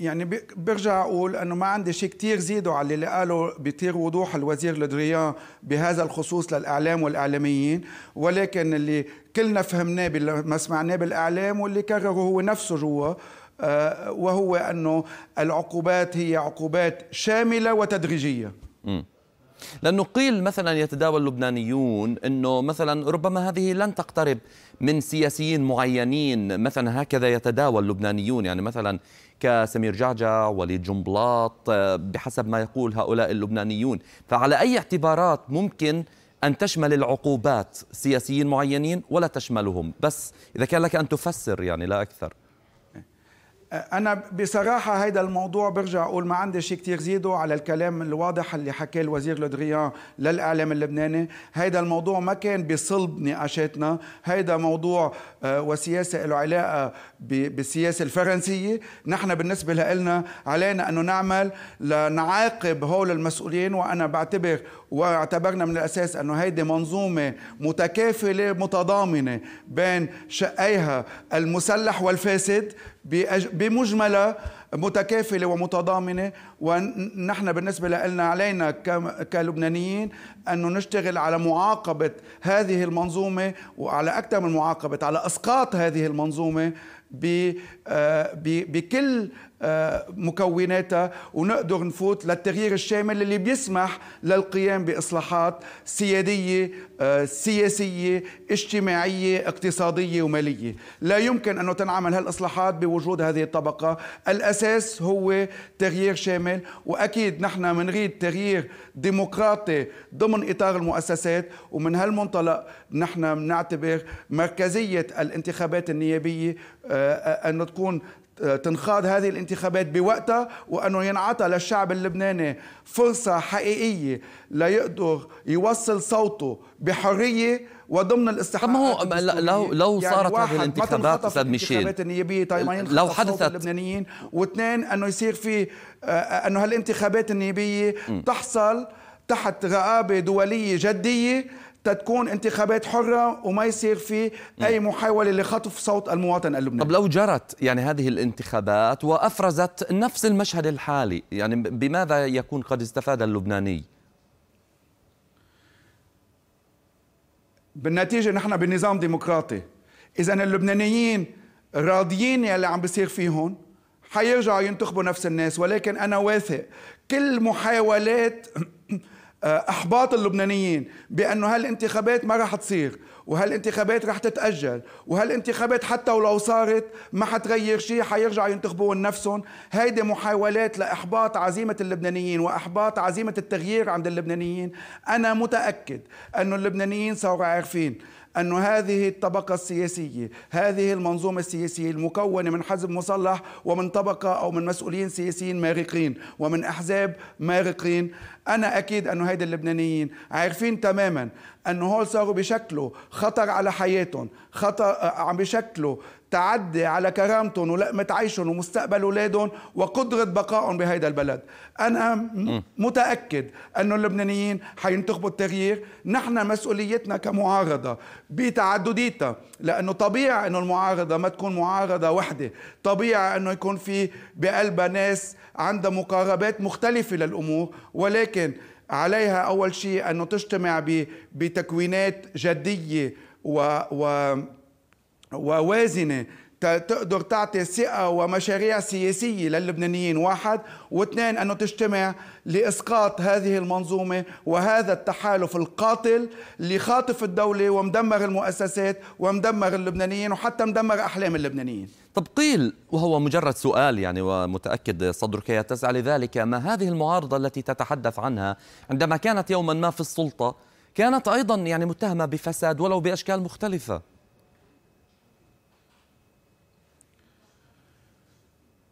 يعني برجع اقول انه ما عندي شيء كثير زيده على اللي قاله بكثير وضوح الوزير لدريان بهذا الخصوص للاعلام والاعلاميين ولكن اللي كلنا فهمناه ما سمعناه بالاعلام واللي كرره هو نفسه جوا آه، وهو انه العقوبات هي عقوبات شامله وتدريجيه م. لأنه قيل مثلا يتداول اللبنانيون أنه مثلا ربما هذه لن تقترب من سياسيين معينين مثلا هكذا يتداول اللبنانيون يعني مثلا كسمير جعجع وليد جنبلاط بحسب ما يقول هؤلاء اللبنانيون فعلى أي اعتبارات ممكن أن تشمل العقوبات سياسيين معينين ولا تشملهم بس إذا كان لك أن تفسر يعني لا أكثر أنا بصراحة هيدا الموضوع برجع أقول ما عندي شيء كتير زيده على الكلام الواضح اللي حكاه الوزير لودريان للإعلام اللبناني هيدا الموضوع ما كان بصلب نقاشاتنا هيدا موضوع آه، وسياسة له علاقة بالسياسة الفرنسية نحن بالنسبة لنا علينا أن نعمل لنعاقب هول المسؤولين وأنا بعتبر واعتبرنا من الأساس أنه هيدي منظومة متكافلة متضامنة بين شقيها المسلح والفاسد بمجملة متكافلة ومتضامنة ونحن بالنسبة لنا علينا كلبنانيين أن نشتغل على معاقبة هذه المنظومة وعلى أكثر من معاقبة على إسقاط هذه المنظومة آه، بكل آه، مكوناتها ونقدر نفوت للتغيير الشامل اللي بيسمح للقيام بإصلاحات سيادية آه، سياسية اجتماعية اقتصادية ومالية لا يمكن أن تنعمل هالإصلاحات بوجود هذه الطبقة الأساس هو تغيير شامل وأكيد نحن بنريد تغيير ديمقراطي ضمن إطار المؤسسات ومن هالمنطلق نحن بنعتبر مركزية الانتخابات النيابية أن تكون تكون آه، تنخاض هذه الانتخابات بوقتها وانه ينعطى للشعب اللبناني فرصه حقيقيه ليقدر يوصل صوته بحريه وضمن الاستحقاقات ما هو لو لو يعني صارت هذه الانتخابات استاذ ميشيل طيب لو حدثت اللبنانيين واثنين انه يصير في آه، انه هالانتخابات النيابيه تحصل تحت رقابه دوليه جديه تتكون انتخابات حرة وما يصير في أي محاولة لخطف صوت المواطن اللبناني طب لو جرت يعني هذه الانتخابات وأفرزت نفس المشهد الحالي يعني بماذا يكون قد استفاد اللبناني؟ بالنتيجة نحن بنظام ديمقراطي إذا اللبنانيين راضيين يلي عم بيصير فيهم حيرجعوا ينتخبوا نفس الناس ولكن أنا واثق كل محاولات [clears throat] آه، احباط اللبنانيين بانه هالانتخابات ما راح تصير وهالانتخابات راح تتاجل وهالانتخابات حتى ولو صارت ما حتغير شيء حيرجعوا ينتخبون نفسهم هيدي محاولات لاحباط عزيمه اللبنانيين واحباط عزيمه التغيير عند اللبنانيين انا متاكد انه اللبنانيين صاروا عارفين أن هذه الطبقة السياسية هذه المنظومة السياسية المكونة من حزب مسلح ومن طبقة أو من مسؤولين سياسيين مارقين ومن أحزاب مارقين انا اكيد انه هيدي اللبنانيين عارفين تماما انه هول صاروا بشكله خطر على حياتهم خطر آه، عم بشكله تعدي على كرامتهم ولقمة عيشهم ومستقبل أولادهم وقدرة بقائهم بهذا البلد أنا متأكد أنه اللبنانيين حينتخبوا التغيير نحن مسؤوليتنا كمعارضة بتعدديتها لأنه طبيعي أنه المعارضة ما تكون معارضة وحدة طبيعي أنه يكون في بقلبها ناس عندها مقاربات مختلفة للأمور ولكن عليها أول شيء أنه تجتمع بتكوينات جدية و, و ووازنه تقدر تعطي ثقة ومشاريع سياسية للبنانيين واحد واثنين أنه تجتمع لإسقاط هذه المنظومة وهذا التحالف القاتل اللي خاطف الدولة ومدمر المؤسسات ومدمر اللبنانيين وحتى مدمر أحلام اللبنانيين طب قيل وهو مجرد سؤال يعني ومتأكد صدرك يتسع لذلك ما هذه المعارضة التي تتحدث عنها عندما كانت يوما ما في السلطة كانت أيضا يعني متهمة بفساد ولو بأشكال مختلفة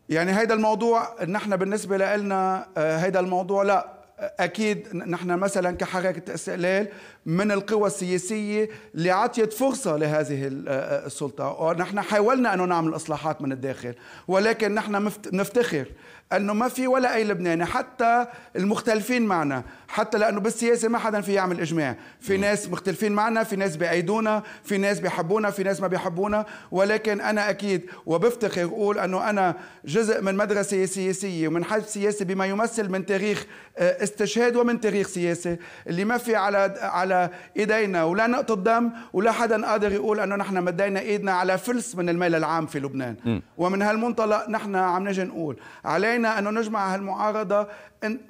يعني هيدا الموضوع نحن بالنسبة لنا آه، هيدا الموضوع لا آه، اكيد نحن مثلا كحركه استقلال من القوى السياسيه اللي عطيت فرصه لهذه آه، السلطه ونحن حاولنا انه نعمل اصلاحات من الداخل ولكن نحن نفتخر انه ما في ولا اي لبناني حتى المختلفين معنا حتى لانه بالسياسه ما حدا في يعمل اجماع في م. ناس مختلفين معنا في ناس بيعيدونا في ناس بيحبونا في ناس ما بيحبونا ولكن انا اكيد وبفتخر اقول انه انا جزء من مدرسه سياسيه ومن حزب سياسي بما يمثل من تاريخ آه، استشهاد ومن تاريخ سياسي اللي ما في على على ايدينا ولا نقطه دم ولا حدا قادر يقول انه نحن مدينا ايدنا على فلس من المال العام في لبنان م. ومن هالمنطلق نحن عم نجي نقول علينا انه نجمع هالمعارضه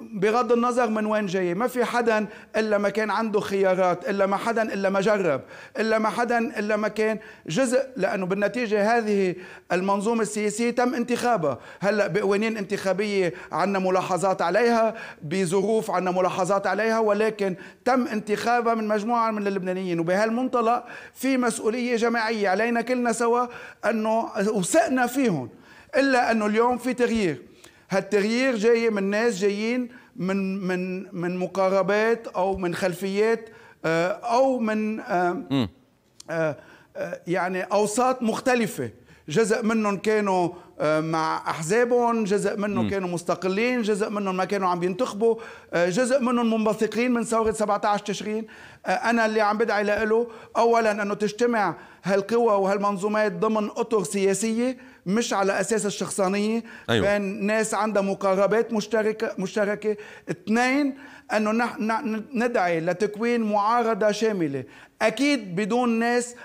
بغض النظر من وين جاي ما في حدا إلا ما كان عنده خيارات إلا ما حدا إلا ما جرب إلا ما حدا إلا ما كان جزء لأنه بالنتيجة هذه المنظومة السياسية تم انتخابها هلأ بقوانين انتخابية عنا ملاحظات عليها بظروف عنا ملاحظات عليها ولكن تم انتخابها من مجموعة من اللبنانيين وبهالمنطلق في مسؤولية جماعية علينا كلنا سوا أنه وثقنا فيهم إلا أنه اليوم في تغيير هالتغيير جاي من ناس جايين من من من مقاربات او من خلفيات آه، او من آه، آه، يعني اوساط مختلفه جزء منهم كانوا مع احزابهم جزء منهم كانوا مستقلين جزء منهم ما كانوا عم ينتخبوا جزء منهم منبثقين من ثوره 17 تشرين انا اللي عم بدعي له اولا انه تجتمع هالقوى وهالمنظومات ضمن اطر سياسيه مش على اساس الشخصانيه أيوة. بين ناس عندها مقاربات مشتركه مشتركه اثنين انه نحن ندعي لتكوين معارضه شامله اكيد بدون ناس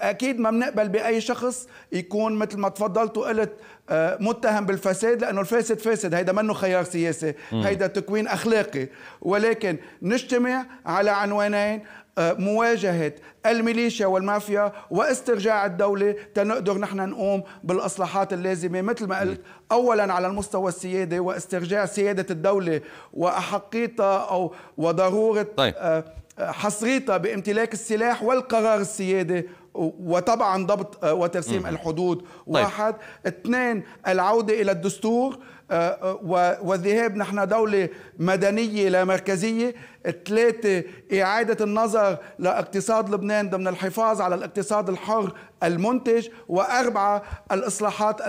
اكيد ما بنقبل باي شخص يكون مثل ما تفضلت وقلت آه، متهم بالفساد لانه الفاسد فاسد هيدا منه خيار سياسي هيدا تكوين اخلاقي ولكن نجتمع على عنوانين آه، مواجهة الميليشيا والمافيا واسترجاع الدولة تنقدر نحن نقوم بالإصلاحات اللازمة مثل ما قلت أولا على المستوى السيادة واسترجاع سيادة الدولة وأحقيتها أو وضرورة طيب. آه، حصريتها بامتلاك السلاح والقرار السيادي وطبعا ضبط آه، وترسيم مم. الحدود طيب. واحد طيب. اثنين العودة إلى الدستور والذهاب نحن دولة مدنية لا مركزية ثلاثة إعادة النظر لاقتصاد لبنان ضمن الحفاظ على الاقتصاد الحر المنتج وأربعة الإصلاحات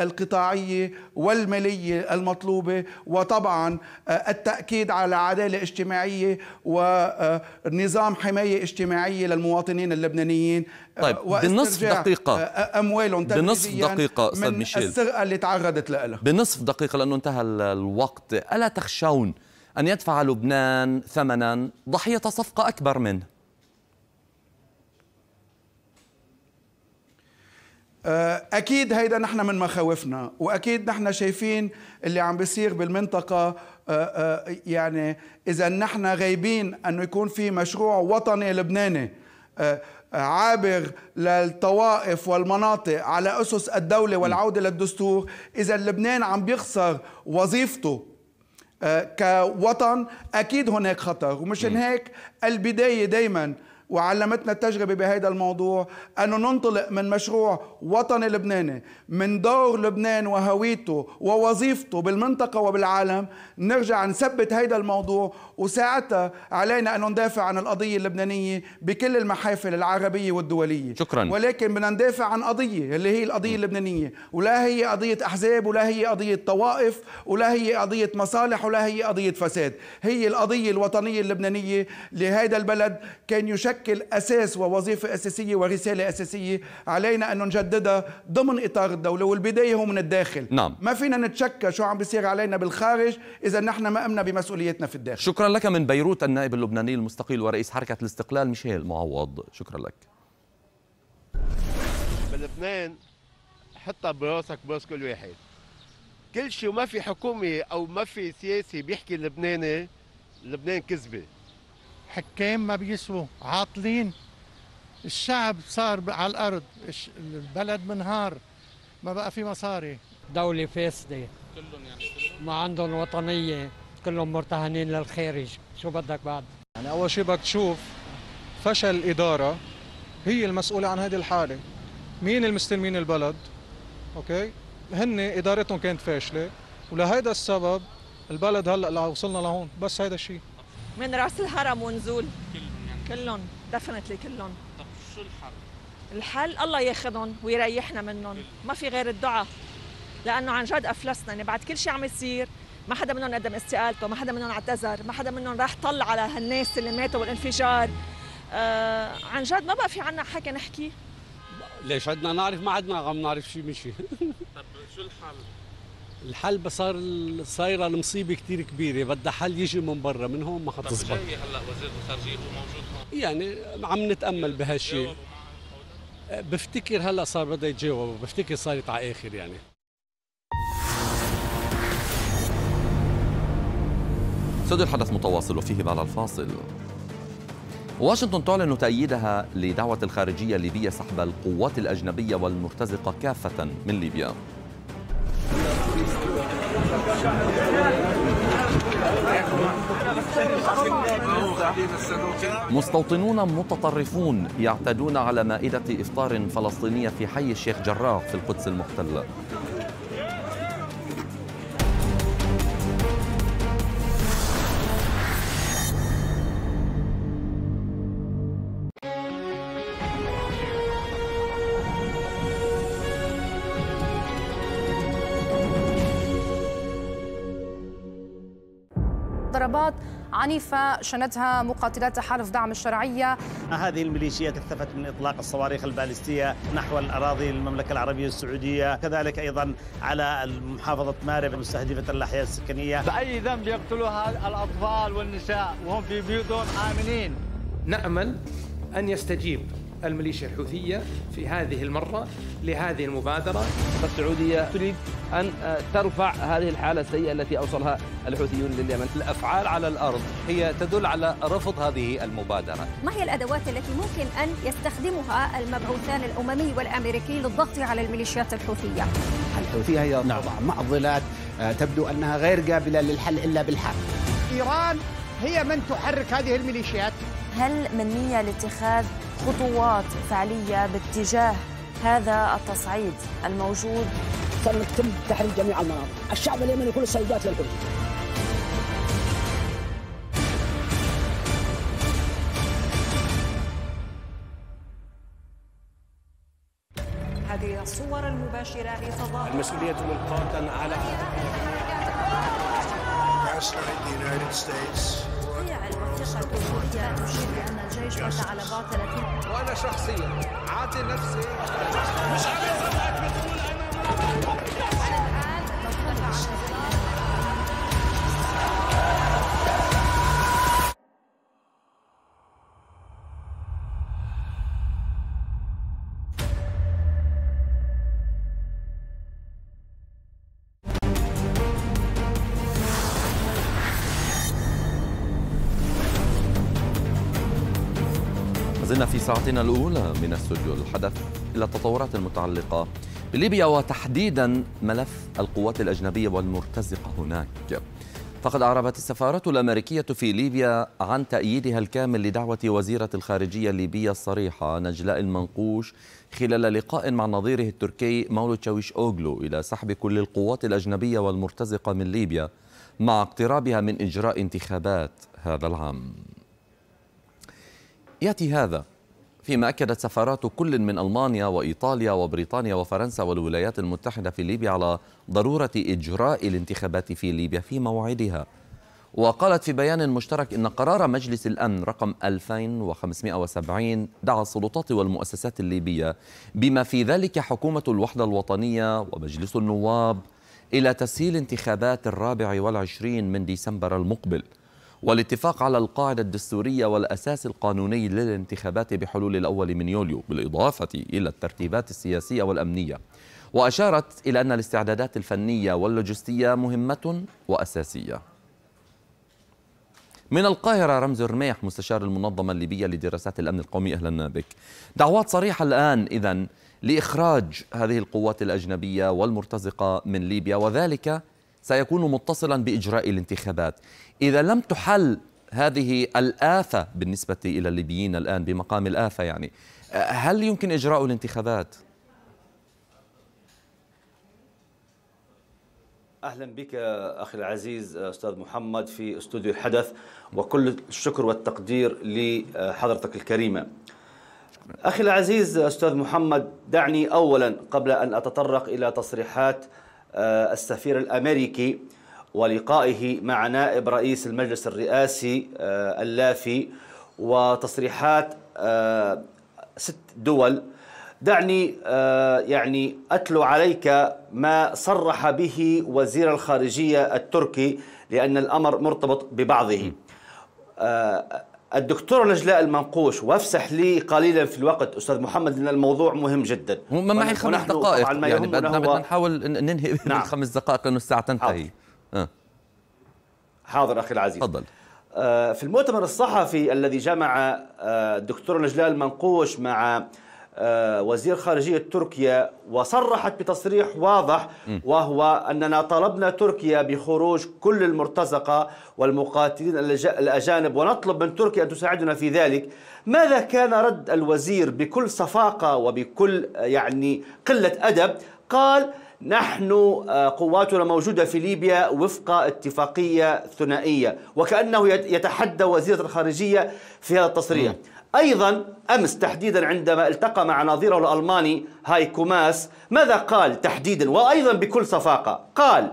القطاعية والمالية المطلوبة وطبعا آه، التأكيد على عدالة اجتماعية ونظام آه، حماية اجتماعية للمواطنين اللبنانيين آه، طيب بنصف دقيقة أموالهم بنصف دقيقة أستاذ ميشيل السرقة اللي تعرضت لها بنصف دقيقة لأنه انتهى الوقت ألا تخشون أن يدفع لبنان ثمنا ضحية صفقة أكبر منه أه، أكيد هيدا نحن من مخاوفنا وأكيد نحن شايفين اللي عم بيصير بالمنطقة أه، أه، يعني إذا نحن غايبين أنه يكون في مشروع وطني لبناني عابر للطوائف والمناطق على أسس الدولة والعودة للدستور إذا لبنان عم بيخسر وظيفته آه، كوطن اكيد هناك خطر ومشان هيك البدايه دائما وعلمتنا التجربة بهذا الموضوع أنه ننطلق من مشروع وطني لبناني من دور لبنان وهويته ووظيفته بالمنطقة وبالعالم نرجع نثبت هذا الموضوع وساعتها علينا أن ندافع عن القضية اللبنانية بكل المحافل العربية والدولية شكرا ولكن بدنا ندافع عن قضية اللي هي القضية اللبنانية ولا هي قضية أحزاب ولا هي قضية طوائف ولا هي قضية مصالح ولا هي قضية فساد هي القضية الوطنية اللبنانية لهذا البلد كان يشكل تشكل أساس ووظيفة أساسية ورسالة أساسية علينا أن نجددها ضمن إطار الدولة والبداية هو من الداخل نعم. ما فينا نتشكى شو عم بيصير علينا بالخارج إذا نحن ما أمنا بمسؤوليتنا في الداخل شكرا لك من بيروت النائب اللبناني المستقيل ورئيس حركة الاستقلال ميشيل معوض شكرا لك بلبنان حطها براسك براس كل واحد كل شيء ما في حكومة أو ما في سياسي بيحكي اللبناني لبنان كذبه حكام ما بيسووا عاطلين الشعب صار على الارض البلد منهار ما بقى في مصاري دولة فاسدة كلهم يعني كلهم ما عندهم وطنية كلهم مرتهنين للخارج شو بدك بعد يعني أول شيء بدك تشوف فشل الإدارة هي المسؤولة عن هذه الحالة مين المستلمين البلد أوكي هن إدارتهم كانت فاشلة ولهذا السبب البلد هلأ وصلنا لهون بس هذا الشيء من راس الهرم ونزول كلهم يعني كلهم دفنتلي كلهم طب شو الحل؟ الحل الله ياخذهم ويريحنا منهم ما في غير الدعاء لانه عن جد افلسنا يعني بعد كل شيء عم يصير ما حدا منهم قدم استقالته ما حدا منهم اعتذر ما حدا منهم راح طلع على هالناس اللي ماتوا بالانفجار آه عن جد ما بقى في عنا حكي نحكي ليش عدنا نعرف ما عدنا عم نعرف شيء مشي طب شو الحل الحل صار صايره المصيبه كثير كبيره بدها حل يجي من برا من هون ما حتزبط طيب جاي هلا وزير الخارجيه هو موجود هون يعني عم نتامل بهالشيء بفتكر هلا صار بده يتجاوب بفتكر صارت على اخر يعني سد الحدث متواصل وفيه بعد الفاصل واشنطن تعلن تأييدها لدعوة الخارجية الليبية سحب القوات الأجنبية والمرتزقة كافة من ليبيا مستوطنون متطرفون يعتدون على مائدة إفطار فلسطينية في حي الشيخ جراح في القدس المحتلة عنيفة شنتها مقاتلات تحالف دعم الشرعية هذه الميليشيا كثفت من إطلاق الصواريخ البالستية نحو الأراضي المملكة العربية السعودية كذلك أيضا على محافظة مارب مستهدفة الأحياء السكنية بأي ذنب يقتلها الأطفال والنساء وهم في بيوتهم آمنين نأمل أن يستجيب الميليشيا الحوثية في هذه المرة لهذه المبادرة السعودية تريد أن آه، ترفع هذه الحالة السيئة التي أوصلها الحوثيون لليمن الأفعال على الأرض هي تدل على رفض هذه المبادرة ما هي الأدوات التي ممكن أن يستخدمها المبعوثان الأممي والأمريكي للضغط على الميليشيات الحوثية الحوثية هي نعم. معضلات آه، تبدو أنها غير قابلة للحل إلا بالحق إيران هي من تحرك هذه الميليشيات هل من نية لاتخاذ خطوات فعلية باتجاه هذا التصعيد الموجود صار تم تحرير جميع المناطق الشعب اليمني كل السيدات للكل هذه الصور المباشرة لتظاهر المسؤولية ملقاة على United States المنطقة السورية تشير بأن الجيش مات على بعد 30 وأنا شخصيا عادي نفسي مش عم بتقول أنا ساعتنا الأولى من استوديو الحدث إلى التطورات المتعلقة بليبيا وتحديدا ملف القوات الأجنبية والمرتزقة هناك فقد أعربت السفارة الأمريكية في ليبيا عن تأييدها الكامل لدعوة وزيرة الخارجية الليبية الصريحة نجلاء المنقوش خلال لقاء مع نظيره التركي مولود تشاويش أوغلو إلى سحب كل القوات الأجنبية والمرتزقة من ليبيا مع اقترابها من إجراء انتخابات هذا العام ياتي هذا فيما أكدت سفارات كل من ألمانيا وإيطاليا وبريطانيا وفرنسا والولايات المتحدة في ليبيا على ضرورة إجراء الانتخابات في ليبيا في موعدها وقالت في بيان مشترك إن قرار مجلس الأمن رقم 2570 دعا السلطات والمؤسسات الليبية بما في ذلك حكومة الوحدة الوطنية ومجلس النواب إلى تسهيل انتخابات الرابع والعشرين من ديسمبر المقبل والاتفاق على القاعدة الدستورية والأساس القانوني للانتخابات بحلول الأول من يوليو بالإضافة إلى الترتيبات السياسية والأمنية وأشارت إلى أن الاستعدادات الفنية واللوجستية مهمة وأساسية من القاهرة رمز الرميح مستشار المنظمة الليبية لدراسات الأمن القومي أهلا بك دعوات صريحة الآن إذن لإخراج هذه القوات الأجنبية والمرتزقة من ليبيا وذلك سيكون متصلا باجراء الانتخابات اذا لم تحل هذه الآفة بالنسبة إلى الليبيين الآن بمقام الآفة يعني هل يمكن إجراء الانتخابات؟ اهلا بك اخي العزيز استاذ محمد في استوديو الحدث وكل الشكر والتقدير لحضرتك الكريمه. اخي العزيز استاذ محمد دعني اولا قبل ان اتطرق الى تصريحات آه، السفير الأمريكي ولقائه مع نائب رئيس المجلس الرئاسي آه، اللافي وتصريحات آه، ست دول دعني يعني أتلو عليك ما صرح به وزير الخارجية التركي لأن الأمر مرتبط ببعضه الدكتور نجلاء المنقوش وافسح لي قليلا في الوقت استاذ محمد لان الموضوع مهم جدا معي خمس دقائق يعني بدنا هو... نحاول ننهي نعم. [laughs] خمس دقائق لانه الساعه تنتهي حاضر آه. اخي العزيز تفضل آه، في المؤتمر الصحفي الذي جمع آه، الدكتور نجلاء المنقوش مع آه، وزير خارجية تركيا وصرحت بتصريح واضح وهو أننا طالبنا تركيا بخروج كل المرتزقة والمقاتلين الأجانب ونطلب من تركيا أن تساعدنا في ذلك ماذا كان رد الوزير بكل صفاقة وبكل آه، يعني قلة أدب قال نحن آه، قواتنا موجودة في ليبيا وفق اتفاقية ثنائية وكأنه يتحدى وزيرة الخارجية في هذا التصريح أيضا أمس تحديدا عندما التقى مع نظيره الألماني هايكو ماس ماذا قال تحديدا وأيضا بكل صفاقة قال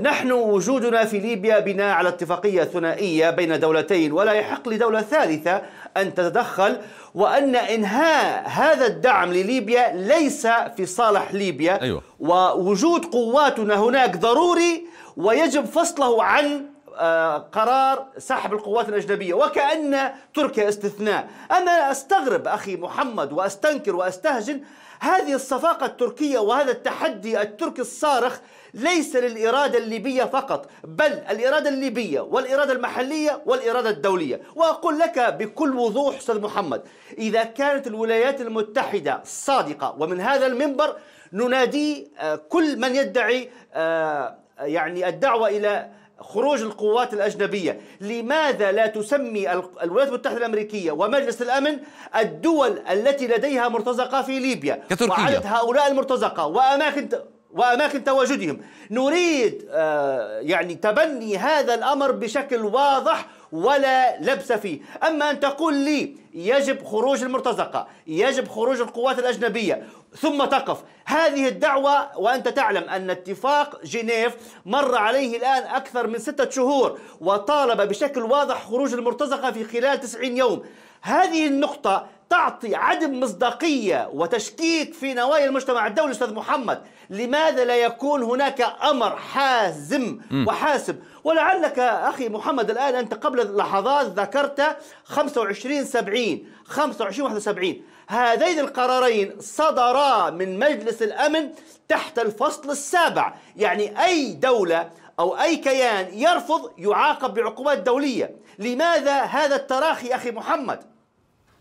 نحن وجودنا في ليبيا بناء على اتفاقية ثنائية بين دولتين ولا يحق لدولة ثالثة أن تتدخل وأن إنهاء هذا الدعم لليبيا ليس في صالح ليبيا أيوة. ووجود قواتنا هناك ضروري ويجب فصله عن آه، قرار سحب القوات الأجنبية وكأن تركيا استثناء أنا أستغرب أخي محمد وأستنكر وأستهجن هذه الصفاقة التركية وهذا التحدي التركي الصارخ ليس للإرادة الليبية فقط بل الإرادة الليبية والإرادة المحلية والإرادة الدولية وأقول لك بكل وضوح أستاذ محمد إذا كانت الولايات المتحدة صادقة ومن هذا المنبر ننادي آه، كل من يدعي آه، يعني الدعوة إلى خروج القوات الأجنبية لماذا لا تسمي الولايات المتحدة الأمريكية ومجلس الأمن الدول التي لديها مرتزقة في ليبيا وعدد هؤلاء المرتزقة وأماكن واماكن تواجدهم نريد آه، يعني تبني هذا الامر بشكل واضح ولا لبس فيه أما أن تقول لي يجب خروج المرتزقة يجب خروج القوات الأجنبية ثم تقف هذه الدعوة وأنت تعلم أن اتفاق جنيف مر عليه الآن أكثر من ستة شهور وطالب بشكل واضح خروج المرتزقة في خلال 90 يوم هذه النقطة تعطي عدم مصداقية وتشكيك في نوايا المجتمع الدولي أستاذ محمد لماذا لا يكون هناك أمر حازم وحاسب ولعلك أخي محمد الآن أنت قبل لحظات ذكرت 25 70 25 71 هذين القرارين صدرا من مجلس الأمن تحت الفصل السابع يعني أي دولة أو أي كيان يرفض يعاقب بعقوبات دولية لماذا هذا التراخي أخي محمد؟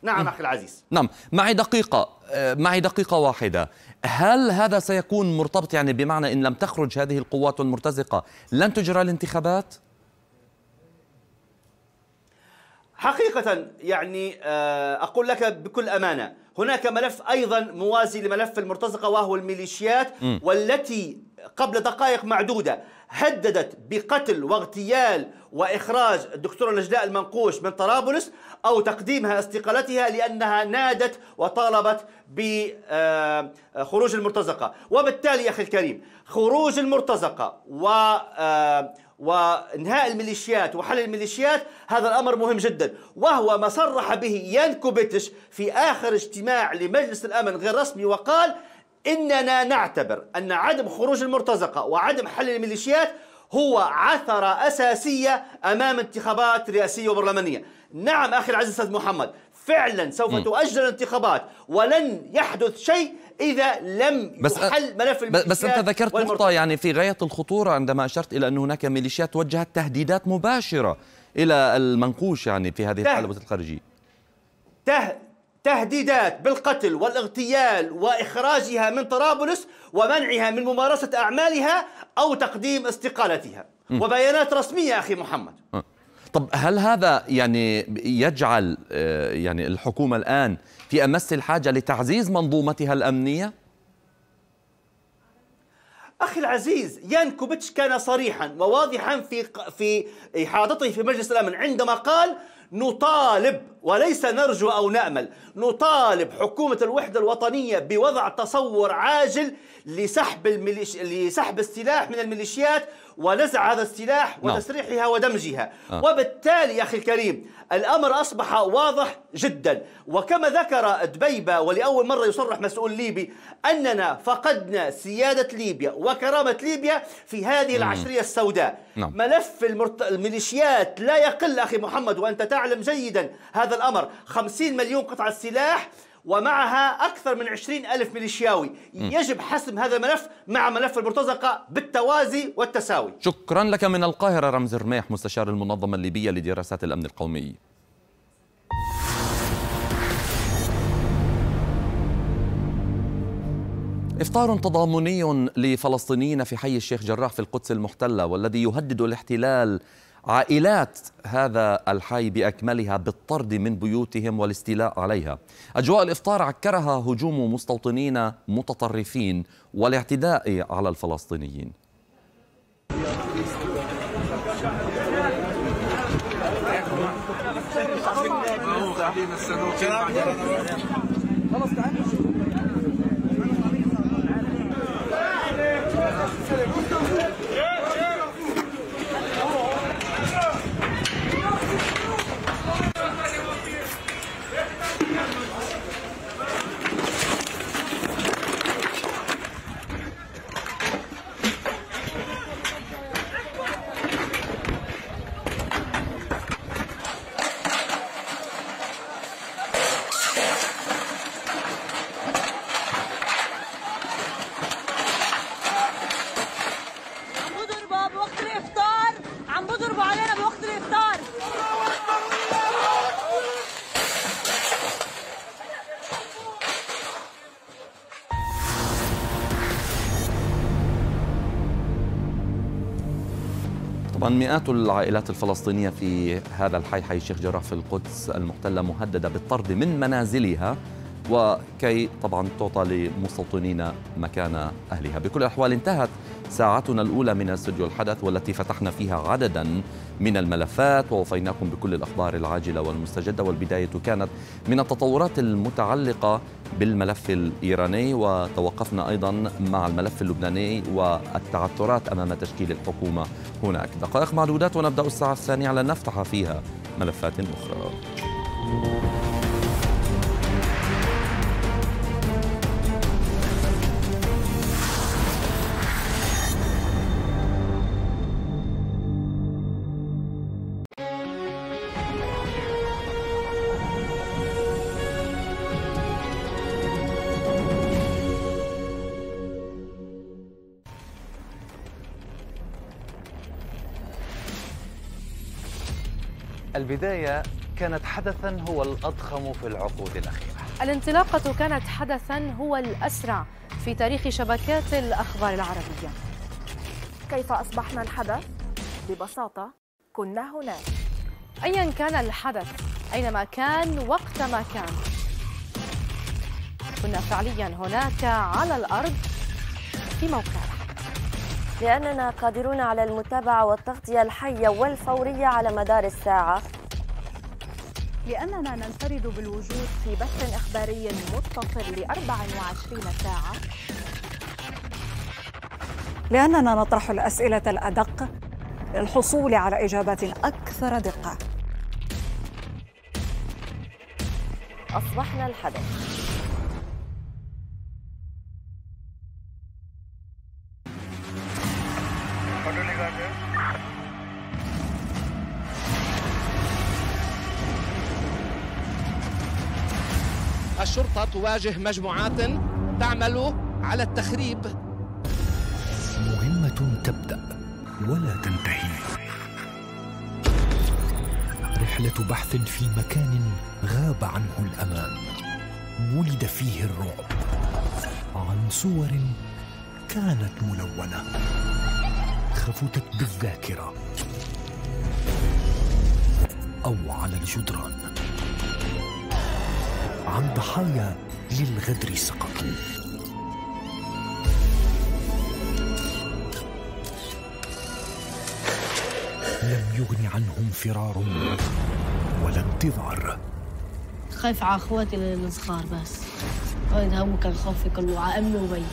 نعم إيه. أخي العزيز نعم معي دقيقة آه، معي دقيقة واحدة هل هذا سيكون مرتبط يعني بمعنى إن لم تخرج هذه القوات المرتزقة لن تجرى الانتخابات؟ حقيقة يعني آه، أقول لك بكل أمانة هناك ملف أيضا موازي لملف المرتزقة وهو الميليشيات والتي قبل دقائق معدودة هددت بقتل واغتيال وإخراج الدكتور نجلاء المنقوش من طرابلس أو تقديمها استقالتها لأنها نادت وطالبت بخروج آه، آه، المرتزقة وبالتالي يا أخي الكريم خروج المرتزقة و آه، وانهاء الميليشيات وحل الميليشيات هذا الامر مهم جدا وهو ما صرح به يانكوبيتش في اخر اجتماع لمجلس الامن غير رسمي وقال اننا نعتبر ان عدم خروج المرتزقه وعدم حل الميليشيات هو عثره اساسيه امام انتخابات رئاسيه وبرلمانيه نعم أخي العزيز أستاذ محمد فعلا سوف م. تؤجل الانتخابات ولن يحدث شيء اذا لم بس آه، يحل ملف بس انت ذكرت نقطه يعني في غايه الخطوره عندما اشرت الى ان هناك ميليشيات وجهت تهديدات مباشره الى المنقوش يعني في هذه الحلبة الخارجيه ته... تهديدات بالقتل والاغتيال واخراجها من طرابلس ومنعها من ممارسه اعمالها او تقديم استقالتها م. وبيانات رسميه اخي محمد م. آه. طب هل هذا يعني يجعل آه، يعني الحكومة الآن في أمس الحاجة لتعزيز منظومتها الأمنية؟ اخي العزيز يانكوفيتش كان صريحا وواضحا في في احاطته في مجلس الامن عندما قال نطالب وليس نرجو او نامل نطالب حكومه الوحده الوطنيه بوضع تصور عاجل لسحب الميليش... لسحب السلاح من الميليشيات ونزع هذا السلاح نعم. وتسريحها ودمجها آه. وبالتالي يا أخي الكريم الأمر أصبح واضح جدا وكما ذكر دبيبة ولأول مرة يصرح مسؤول ليبي أننا فقدنا سيادة ليبيا وكرامة ليبيا في هذه العشرية السوداء نعم. ملف الميليشيات لا يقل أخي محمد وأنت تعلم جيدا هذا الأمر خمسين مليون قطعة سلاح ومعها أكثر من 20 ألف ميليشياوي يجب حسم هذا الملف مع ملف المرتزقة بالتوازي والتساوي شكرا لك من القاهرة رمز رماح مستشار المنظمة الليبية لدراسات الأمن القومي إفطار تضامني لفلسطينيين في حي الشيخ جراح في القدس المحتلة والذي يهدد الاحتلال عائلات هذا الحي باكملها بالطرد من بيوتهم والاستيلاء عليها. اجواء الافطار عكرها هجوم مستوطنين متطرفين والاعتداء على الفلسطينيين. خلاص تعال مئات العائلات الفلسطينية في هذا الحي حي الشيخ جراح في القدس المحتلة مهددة بالطرد من منازلها وكي طبعا تعطى لمستوطنين مكان أهلها بكل الأحوال انتهت ساعتنا الأولى من استوديو الحدث والتي فتحنا فيها عددا من الملفات ووفيناكم بكل الأخبار العاجلة والمستجدة والبداية كانت من التطورات المتعلقة بالملف الإيراني وتوقفنا أيضا مع الملف اللبناني والتعثرات أمام تشكيل الحكومة هناك دقائق معدودات ونبدأ الساعة الثانية على نفتح فيها ملفات أخرى البداية كانت حدثا هو الأضخم في العقود الأخيرة الانطلاقة كانت حدثا هو الأسرع في تاريخ شبكات الأخبار العربية كيف أصبحنا الحدث؟ ببساطة كنا هناك أيا كان الحدث أينما كان وقت ما كان كنا فعليا هناك على الأرض في موقعنا لأننا قادرون على المتابعة والتغطية الحية والفورية على مدار الساعة لأننا ننفرد بالوجود في بث إخباري متصل ل 24 ساعة لأننا نطرح الأسئلة الأدق للحصول على إجابات أكثر دقة أصبحنا الحدث تواجه مجموعات تعمل على التخريب مهمة تبدأ ولا تنتهي رحلة بحث في مكان غاب عنه الأمان ولد فيه الرعب عن صور كانت ملونة خفتت بالذاكرة أو على الجدران عن ضحايا للغدر سقطوا لم يغن عنهم فرار ولا انتظار خايف على اخواتي الصغار بس هذا هو كان خوفي كله على امي وبيي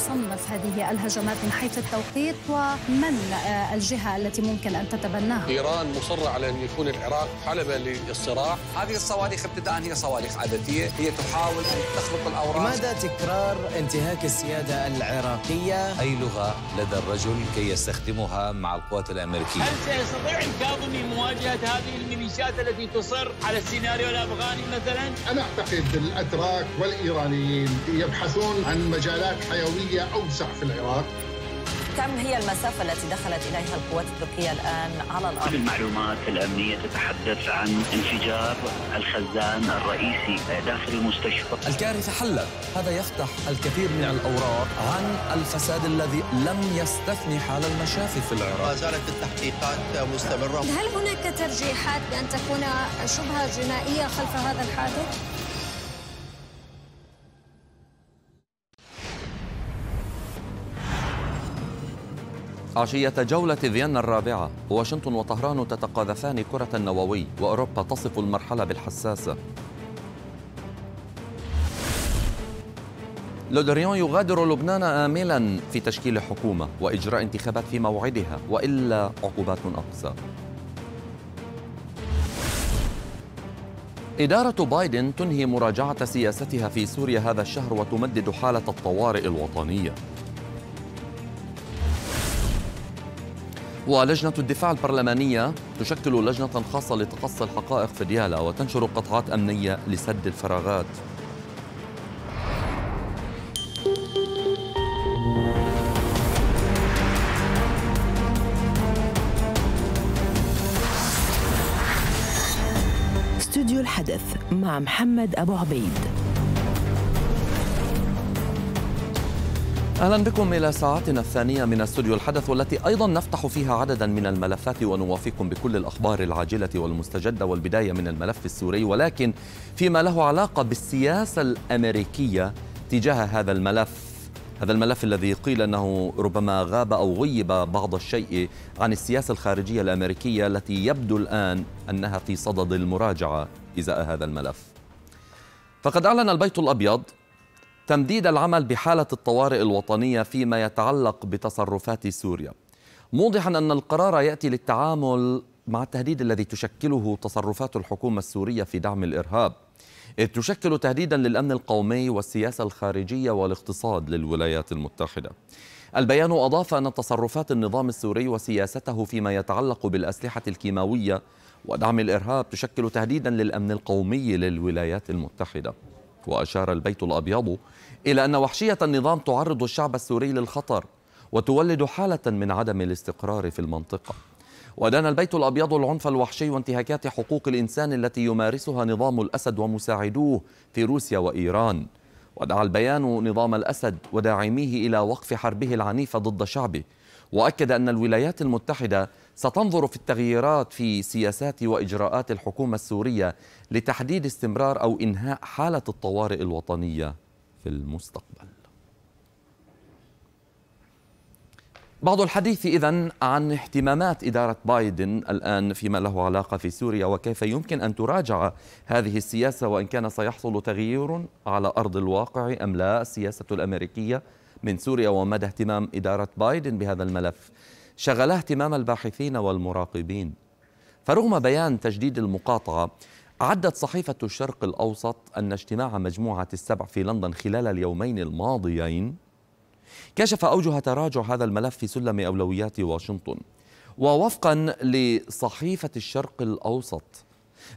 تصنف هذه الهجمات من حيث التوقيت ومن آه، الجهة التي ممكن أن تتبناها إيران مصرة على أن يكون العراق حلبة للصراع هذه الصواريخ ابتداء هي صواريخ عددية هي تحاول أن تخلط الأوراق لماذا تكرار انتهاك السيادة العراقية؟ أي لغة لدى الرجل كي يستخدمها مع القوات الأمريكية؟ هل سيستطيع الكاظمي مواجهة هذه الميليشيات التي تصر على السيناريو الأفغاني مثلا؟ أنا أعتقد الأتراك والإيرانيين يبحثون عن مجالات حيوية هي أوسع في العراق كم هي المسافة التي دخلت إليها القوات التركية الآن على الأرض؟ كل المعلومات الأمنية تتحدث عن انفجار الخزان الرئيسي داخل المستشفى الكارثة حلت هذا يفتح الكثير من الأوراق عن الفساد الذي لم يستثني حال المشافي في العراق ما زالت التحقيقات مستمرة هل هناك ترجيحات بأن تكون شبهة جنائية خلف هذا الحادث؟ عشية جولة فيينا الرابعة واشنطن وطهران تتقاذفان كرة النووي وأوروبا تصف المرحلة بالحساسة لودريون يغادر لبنان آملا في تشكيل حكومة وإجراء انتخابات في موعدها وإلا عقوبات أقصى إدارة بايدن تنهي مراجعة سياستها في سوريا هذا الشهر وتمدد حالة الطوارئ الوطنية ولجنة الدفاع البرلمانية تشكل لجنة خاصة لتقصي الحقائق في ديالا وتنشر قطعات أمنية لسد الفراغات استوديو الحدث مع محمد أبو عبيد اهلا بكم الى ساعتنا الثانيه من استوديو الحدث والتي ايضا نفتح فيها عددا من الملفات ونوافيكم بكل الاخبار العاجله والمستجده والبدايه من الملف السوري ولكن فيما له علاقه بالسياسه الامريكيه تجاه هذا الملف هذا الملف الذي قيل انه ربما غاب او غيب بعض الشيء عن السياسه الخارجيه الامريكيه التي يبدو الان انها في صدد المراجعه ازاء هذا الملف. فقد اعلن البيت الابيض تمديد العمل بحالة الطوارئ الوطنية فيما يتعلق بتصرفات سوريا موضحا أن القرار يأتي للتعامل مع التهديد الذي تشكله تصرفات الحكومة السورية في دعم الإرهاب إذ تشكل تهديدا للأمن القومي والسياسة الخارجية والاقتصاد للولايات المتحدة البيان أضاف أن تصرفات النظام السوري وسياسته فيما يتعلق بالأسلحة الكيماوية ودعم الإرهاب تشكل تهديدا للأمن القومي للولايات المتحدة وأشار البيت الأبيض إلى أن وحشية النظام تعرض الشعب السوري للخطر وتولد حالة من عدم الاستقرار في المنطقة ودان البيت الأبيض العنف الوحشي وانتهاكات حقوق الإنسان التي يمارسها نظام الأسد ومساعدوه في روسيا وإيران ودعا البيان نظام الأسد وداعميه إلى وقف حربه العنيفة ضد شعبه وأكد أن الولايات المتحدة ستنظر في التغييرات في سياسات وإجراءات الحكومة السورية لتحديد استمرار أو إنهاء حالة الطوارئ الوطنية في المستقبل بعض الحديث إذا عن اهتمامات إدارة بايدن الآن فيما له علاقة في سوريا وكيف يمكن أن تراجع هذه السياسة وإن كان سيحصل تغيير على أرض الواقع أم لا السياسة الأمريكية من سوريا ومدى اهتمام إدارة بايدن بهذا الملف شغل اهتمام الباحثين والمراقبين فرغم بيان تجديد المقاطعة عدت صحيفة الشرق الأوسط أن اجتماع مجموعة السبع في لندن خلال اليومين الماضيين كشف أوجه تراجع هذا الملف في سلم أولويات واشنطن ووفقا لصحيفة الشرق الأوسط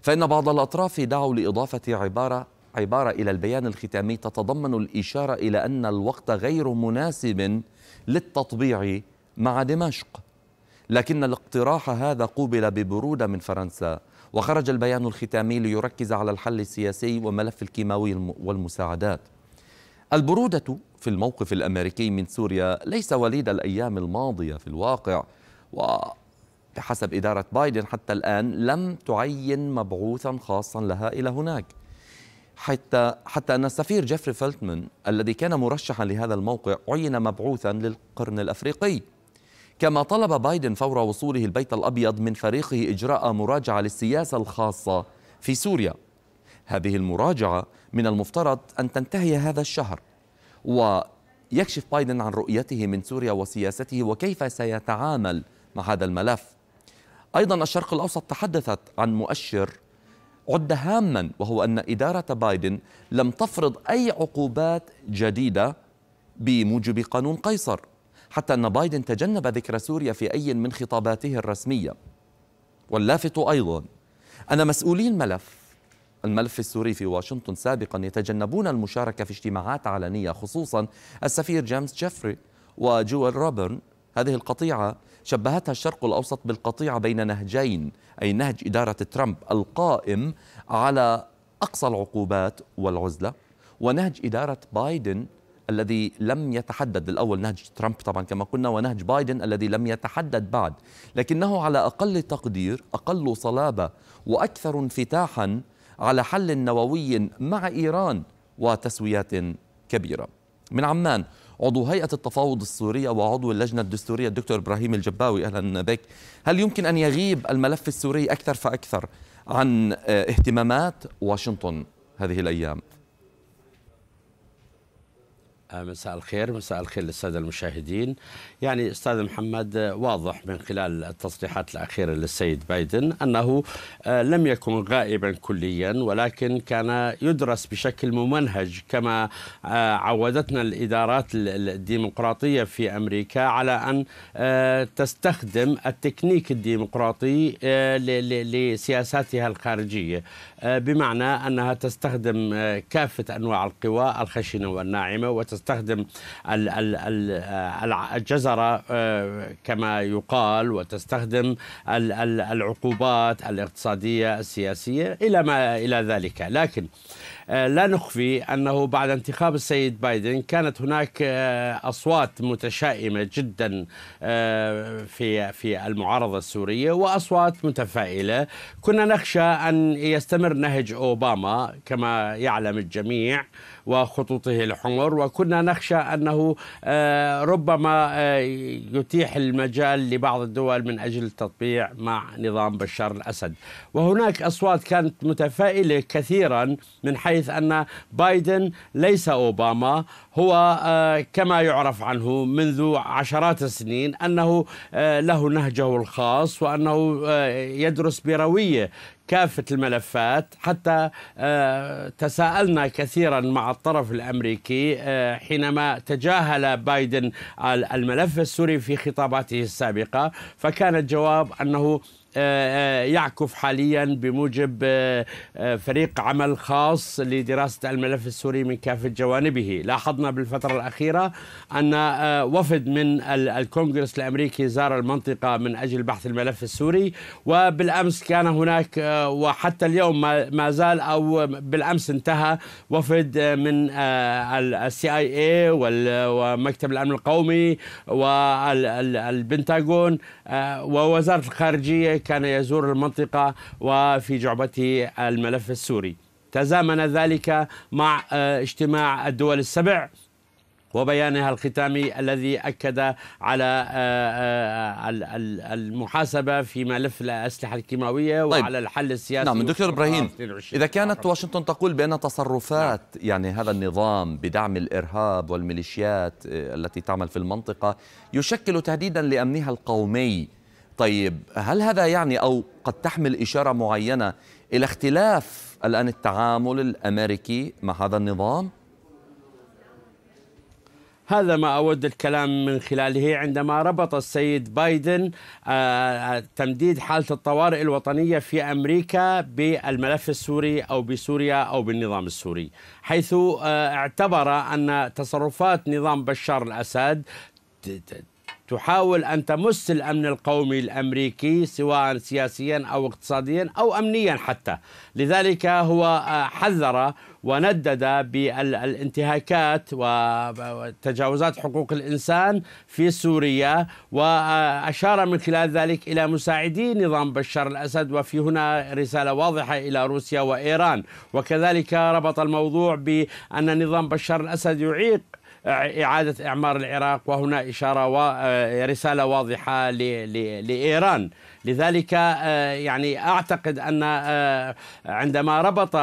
فإن بعض الأطراف دعوا لإضافة عبارة عبارة إلى البيان الختامي تتضمن الإشارة إلى أن الوقت غير مناسب للتطبيع مع دمشق لكن الاقتراح هذا قوبل ببرودة من فرنسا وخرج البيان الختامي ليركز على الحل السياسي وملف الكيماوي والمساعدات البرودة في الموقف الأمريكي من سوريا ليس وليد الأيام الماضية في الواقع وبحسب إدارة بايدن حتى الآن لم تعين مبعوثا خاصا لها إلى هناك حتى حتى أن السفير جيفري فلتمن الذي كان مرشحا لهذا الموقع عين مبعوثا للقرن الأفريقي كما طلب بايدن فور وصوله البيت الابيض من فريقه اجراء مراجعه للسياسه الخاصه في سوريا. هذه المراجعه من المفترض ان تنتهي هذا الشهر ويكشف بايدن عن رؤيته من سوريا وسياسته وكيف سيتعامل مع هذا الملف. ايضا الشرق الاوسط تحدثت عن مؤشر عد هاما وهو ان اداره بايدن لم تفرض اي عقوبات جديده بموجب قانون قيصر حتى أن بايدن تجنب ذكر سوريا في أي من خطاباته الرسمية واللافت أيضا أن مسؤولي الملف الملف السوري في واشنطن سابقا يتجنبون المشاركة في اجتماعات علنية خصوصا السفير جيمس جيفري وجويل روبرن هذه القطيعة شبهتها الشرق الأوسط بالقطيعة بين نهجين أي نهج إدارة ترامب القائم على أقصى العقوبات والعزلة ونهج إدارة بايدن الذي لم يتحدد الأول نهج ترامب طبعا كما قلنا ونهج بايدن الذي لم يتحدد بعد لكنه على أقل تقدير أقل صلابة وأكثر انفتاحا على حل نووي مع إيران وتسويات كبيرة من عمان عضو هيئة التفاوض السورية وعضو اللجنة الدستورية الدكتور إبراهيم الجباوي أهلا بك هل يمكن أن يغيب الملف السوري أكثر فأكثر عن آه، اهتمامات واشنطن هذه الأيام؟ آه، مساء الخير مساء الخير للساده المشاهدين يعني استاذ محمد آه، واضح من خلال التصريحات الاخيره للسيد بايدن انه آه، لم يكن غائبا كليا ولكن كان يدرس بشكل ممنهج كما عودتنا الادارات الديمقراطيه في امريكا على ان تستخدم التكنيك الديمقراطي لسياساتها الخارجيه آه، بمعنى أنها تستخدم آه، كافة أنواع القوى الخشنة والناعمة وتستخدم آه، الجزرة كما يقال وتستخدم العقوبات الاقتصادية السياسية إلى ما إلى ذلك لكن آه، لا نخفي أنه بعد انتخاب السيد بايدن كانت هناك آه، أصوات متشائمة جدا آه، في في المعارضة السورية وأصوات متفائلة كنا نخشى أن يستمر نهج أوباما كما يعلم الجميع وخطوطه الحمر وكنا نخشى أنه آه، ربما آه، يتيح المجال لبعض الدول من أجل التطبيع مع نظام بشار الأسد وهناك أصوات كانت متفائلة كثيرا من حيث أن بايدن ليس أوباما هو آه، كما يعرف عنه منذ عشرات السنين أنه له نهجه الخاص وأنه يدرس بروية كافة الملفات حتى آه، تساءلنا كثيرا مع الطرف الأمريكي آه، حينما تجاهل بايدن الملف السوري في خطاباته السابقة فكان الجواب أنه آه، آه، يعكف حاليا بموجب آه، فريق عمل خاص لدراسة الملف السوري من كافة جوانبه لاحظنا بالفترة الأخيرة أن وفد من الكونغرس الأمريكي زار المنطقة من أجل بحث الملف السوري وبالأمس كان هناك وحتى اليوم ما زال أو بالأمس انتهى وفد من السي اي اي ومكتب الأمن القومي والبنتاغون آه، ووزارة الخارجية كان يزور المنطقة وفي جعبته الملف السوري تزامن ذلك مع آه، اجتماع الدول السبع وبيانها الختامي الذي أكد على آه، آه، المحاسبة في ملف الأسلحة الكيماوية طيب. وعلى الحل السياسي نعم دكتور إبراهيم إذا كانت واشنطن تقول بأن تصرفات نعم. يعني هذا النظام بدعم الإرهاب والميليشيات آه، التي تعمل في المنطقة يشكل تهديدا لأمنها القومي طيب هل هذا يعني أو قد تحمل إشارة معينة إلى اختلاف الآن التعامل الأمريكي مع هذا النظام؟ هذا ما أود الكلام من خلاله عندما ربط السيد بايدن آه، تمديد حالة الطوارئ الوطنية في أمريكا بالملف السوري أو بسوريا أو بالنظام السوري حيث آه، اعتبر أن تصرفات نظام بشار الأسد تحاول أن تمس الأمن القومي الأمريكي سواء سياسيا أو اقتصاديا أو أمنيا حتى لذلك هو آه، حذر وندد بالانتهاكات وتجاوزات حقوق الانسان في سوريا واشار من خلال ذلك الى مساعدي نظام بشار الاسد وفي هنا رساله واضحه الى روسيا وايران وكذلك ربط الموضوع بان نظام بشار الاسد يعيق إعادة إعمار العراق وهنا إشارة ورسالة آه، واضحة لإيران لذلك آه، يعني أعتقد أن آه، عندما ربط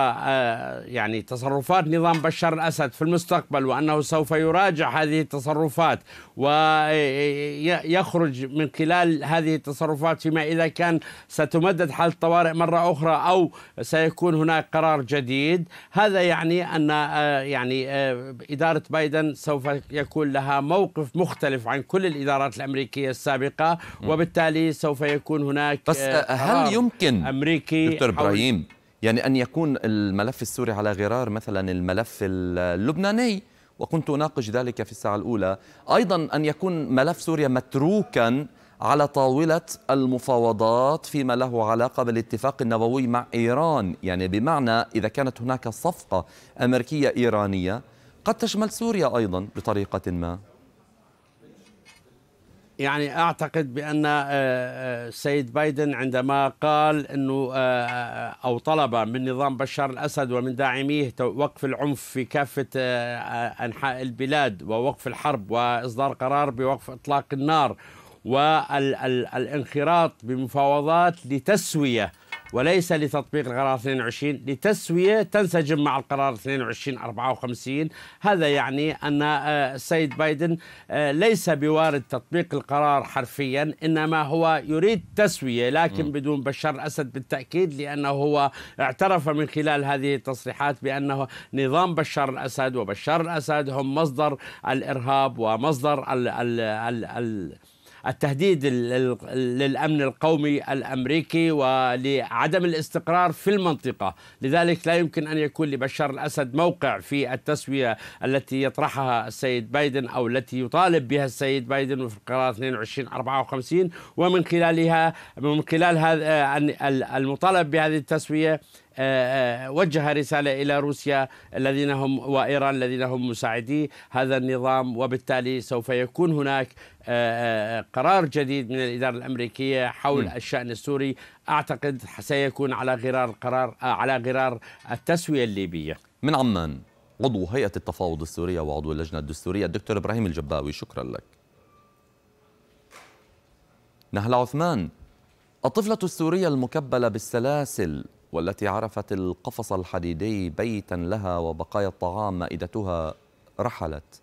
يعني تصرفات نظام بشار الأسد في المستقبل وأنه سوف يراجع هذه التصرفات ويخرج من خلال هذه التصرفات فيما إذا كان ستمدد حالة الطوارئ مرة أخرى أو سيكون هناك قرار جديد هذا يعني أن آه، يعني آه، إدارة بايدن سوف يكون لها موقف مختلف عن كل الإدارات الأمريكية السابقة وبالتالي سوف يكون هناك آه، بس هل يمكن أمريكي دكتور إبراهيم يعني أن يكون الملف السوري على غرار مثلا الملف اللبناني وكنت أناقش ذلك في الساعة الأولى أيضا أن يكون ملف سوريا متروكا على طاولة المفاوضات فيما له علاقة بالاتفاق النووي مع إيران يعني بمعنى إذا كانت هناك صفقة أمريكية إيرانية قد تشمل سوريا أيضا بطريقة ما يعني اعتقد بان السيد آه، آه، بايدن عندما قال انه آه، او طلب من نظام بشار الاسد ومن داعميه وقف العنف في كافه انحاء البلاد ووقف الحرب واصدار قرار بوقف اطلاق النار والانخراط بمفاوضات لتسويه وليس لتطبيق القرار 22 لتسوية تنسجم مع القرار 22 54 هذا يعني أن آه، السيد بايدن آه، ليس بوارد تطبيق القرار حرفيا إنما هو يريد تسوية لكن بدون بشار الأسد بالتأكيد لأنه هو اعترف من خلال هذه التصريحات بأنه نظام بشار الأسد وبشار الأسد هم مصدر الإرهاب ومصدر ال ال ال ال التهديد للأمن القومي الأمريكي ولعدم الاستقرار في المنطقة لذلك لا يمكن أن يكون لبشار الأسد موقع في التسوية التي يطرحها السيد بايدن أو التي يطالب بها السيد بايدن في القرار 2254 ومن خلالها من خلال هذا المطالب بهذه التسوية آه، آه، وجه رسالة إلى روسيا الذين هم وإيران الذين هم مساعدي هذا النظام وبالتالي سوف يكون هناك آه، قرار جديد من الإدارة الأمريكية حول م. الشأن السوري أعتقد سيكون على غرار القرار على غرار التسوية الليبية من عمان عضو هيئة التفاوض السورية وعضو اللجنة الدستورية الدكتور إبراهيم الجباوي شكرا لك نهل عثمان الطفلة السورية المكبلة بالسلاسل والتي عرفت القفص الحديدي بيتا لها وبقايا الطعام مائدتها رحلت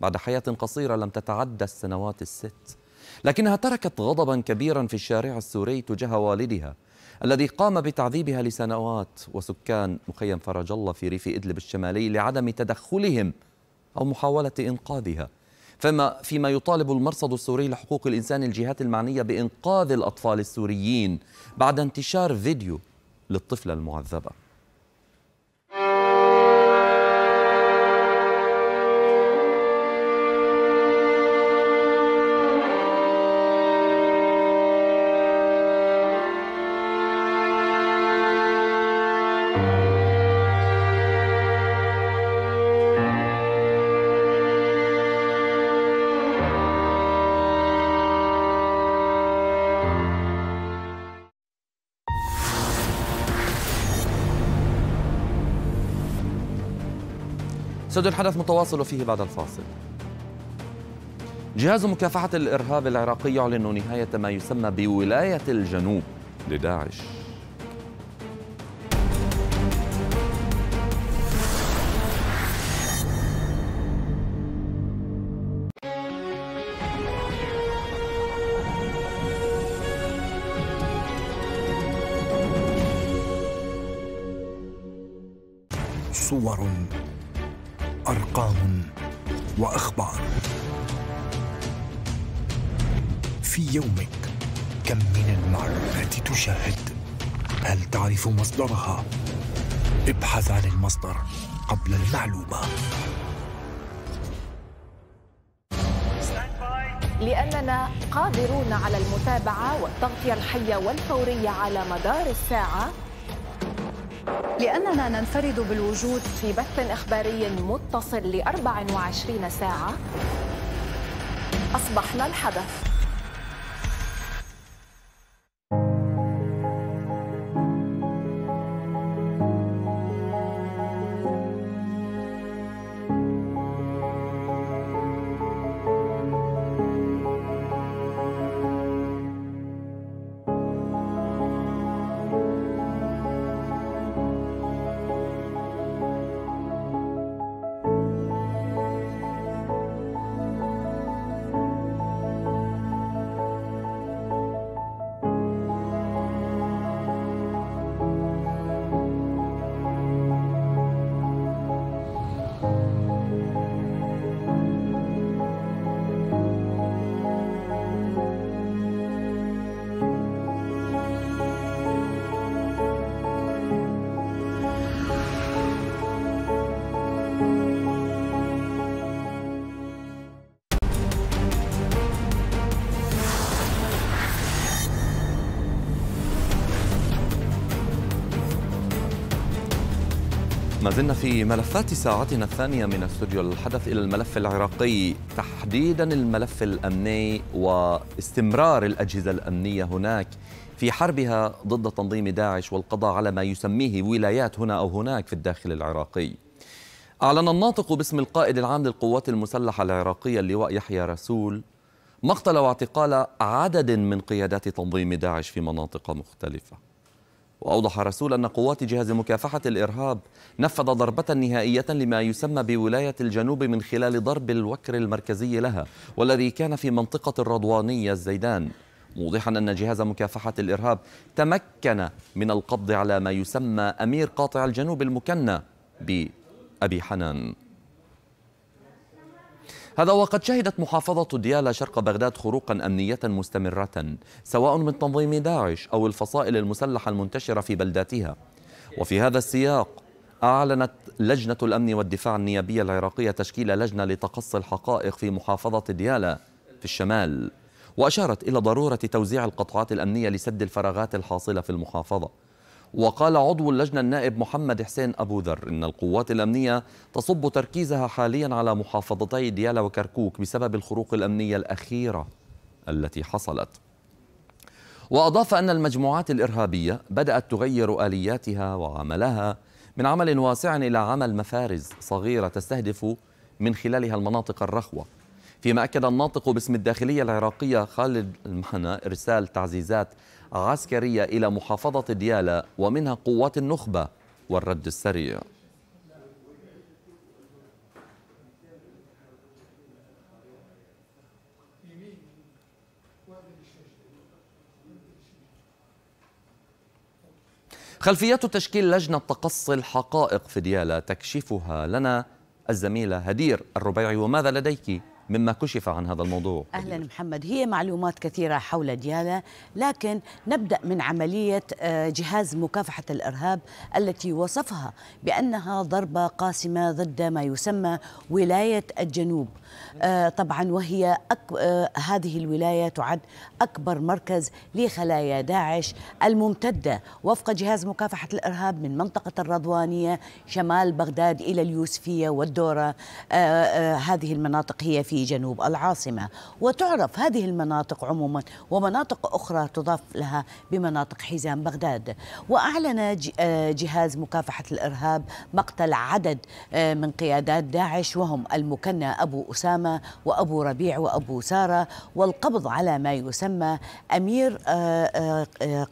بعد حياة قصيرة لم تتعدى السنوات الست لكنها تركت غضبا كبيرا في الشارع السوري تجاه والدها الذي قام بتعذيبها لسنوات وسكان مخيم فرج الله في ريف إدلب الشمالي لعدم تدخلهم أو محاولة إنقاذها فما فيما يطالب المرصد السوري لحقوق الإنسان الجهات المعنية بإنقاذ الأطفال السوريين بعد انتشار فيديو للطفلة المعذبة استوديو الحدث متواصل فيه بعد الفاصل جهاز مكافحة الإرهاب العراقي يعلن نهاية ما يسمى بولاية الجنوب لداعش صور أرقام وأخبار في يومك كم من المعلومات تشاهد هل تعرف مصدرها ابحث عن المصدر قبل المعلومه لأننا قادرون على المتابعة والتغطية الحية والفورية على مدار الساعة لأننا ننفرد بالوجود في بث إخباري متصل لأربع 24 ساعة أصبحنا الحدث زلنا في ملفات ساعتنا الثانية من استوديو الحدث إلى الملف العراقي تحديدا الملف الأمني واستمرار الأجهزة الأمنية هناك في حربها ضد تنظيم داعش والقضاء على ما يسميه ولايات هنا أو هناك في الداخل العراقي أعلن الناطق باسم القائد العام للقوات المسلحة العراقية اللواء يحيى رسول مقتل واعتقال عدد من قيادات تنظيم داعش في مناطق مختلفه وأوضح رسول أن قوات جهاز مكافحة الإرهاب نفذ ضربة نهائية لما يسمى بولاية الجنوب من خلال ضرب الوكر المركزي لها والذي كان في منطقة الرضوانية الزيدان موضحا أن جهاز مكافحة الإرهاب تمكن من القبض على ما يسمى أمير قاطع الجنوب المكنى بأبي حنان هذا وقد شهدت محافظة ديالى شرق بغداد خروقا أمنية مستمرة سواء من تنظيم داعش أو الفصائل المسلحة المنتشرة في بلداتها وفي هذا السياق أعلنت لجنة الأمن والدفاع النيابية العراقية تشكيل لجنة لتقصي الحقائق في محافظة ديالى في الشمال وأشارت إلى ضرورة توزيع القطعات الأمنية لسد الفراغات الحاصلة في المحافظة وقال عضو اللجنة النائب محمد حسين أبو ذر إن القوات الأمنية تصب تركيزها حاليا على محافظتي ديالا وكركوك بسبب الخروق الأمنية الأخيرة التي حصلت وأضاف أن المجموعات الإرهابية بدأت تغير آلياتها وعملها من عمل واسع إلى عمل مفارز صغيرة تستهدف من خلالها المناطق الرخوة فيما أكد الناطق باسم الداخلية العراقية خالد المحنى إرسال تعزيزات عسكرية إلى محافظة ديالى ومنها قوات النخبة والرد السريع خلفيات تشكيل لجنة تقصي الحقائق في ديالى تكشفها لنا الزميلة هدير الربيعي وماذا لديك مما كشف عن هذا الموضوع أهلا محمد هي معلومات كثيرة حول ديالا لكن نبدأ من عملية آه، جهاز مكافحة الإرهاب التي وصفها بأنها ضربة قاسمة ضد ما يسمى ولاية الجنوب آه، طبعا وهي أك... آه، هذه الولاية تعد أكبر مركز لخلايا داعش الممتدة وفق جهاز مكافحة الإرهاب من منطقة الرضوانية شمال بغداد إلى اليوسفية والدورة هذه المناطق هي في في جنوب العاصمة وتعرف هذه المناطق عموما ومناطق أخرى تضاف لها بمناطق حزام بغداد وأعلن آه، جهاز مكافحة الإرهاب مقتل عدد آه، من قيادات داعش وهم المكنى أبو أسامة وأبو ربيع وأبو سارة والقبض على ما يسمى أمير آه،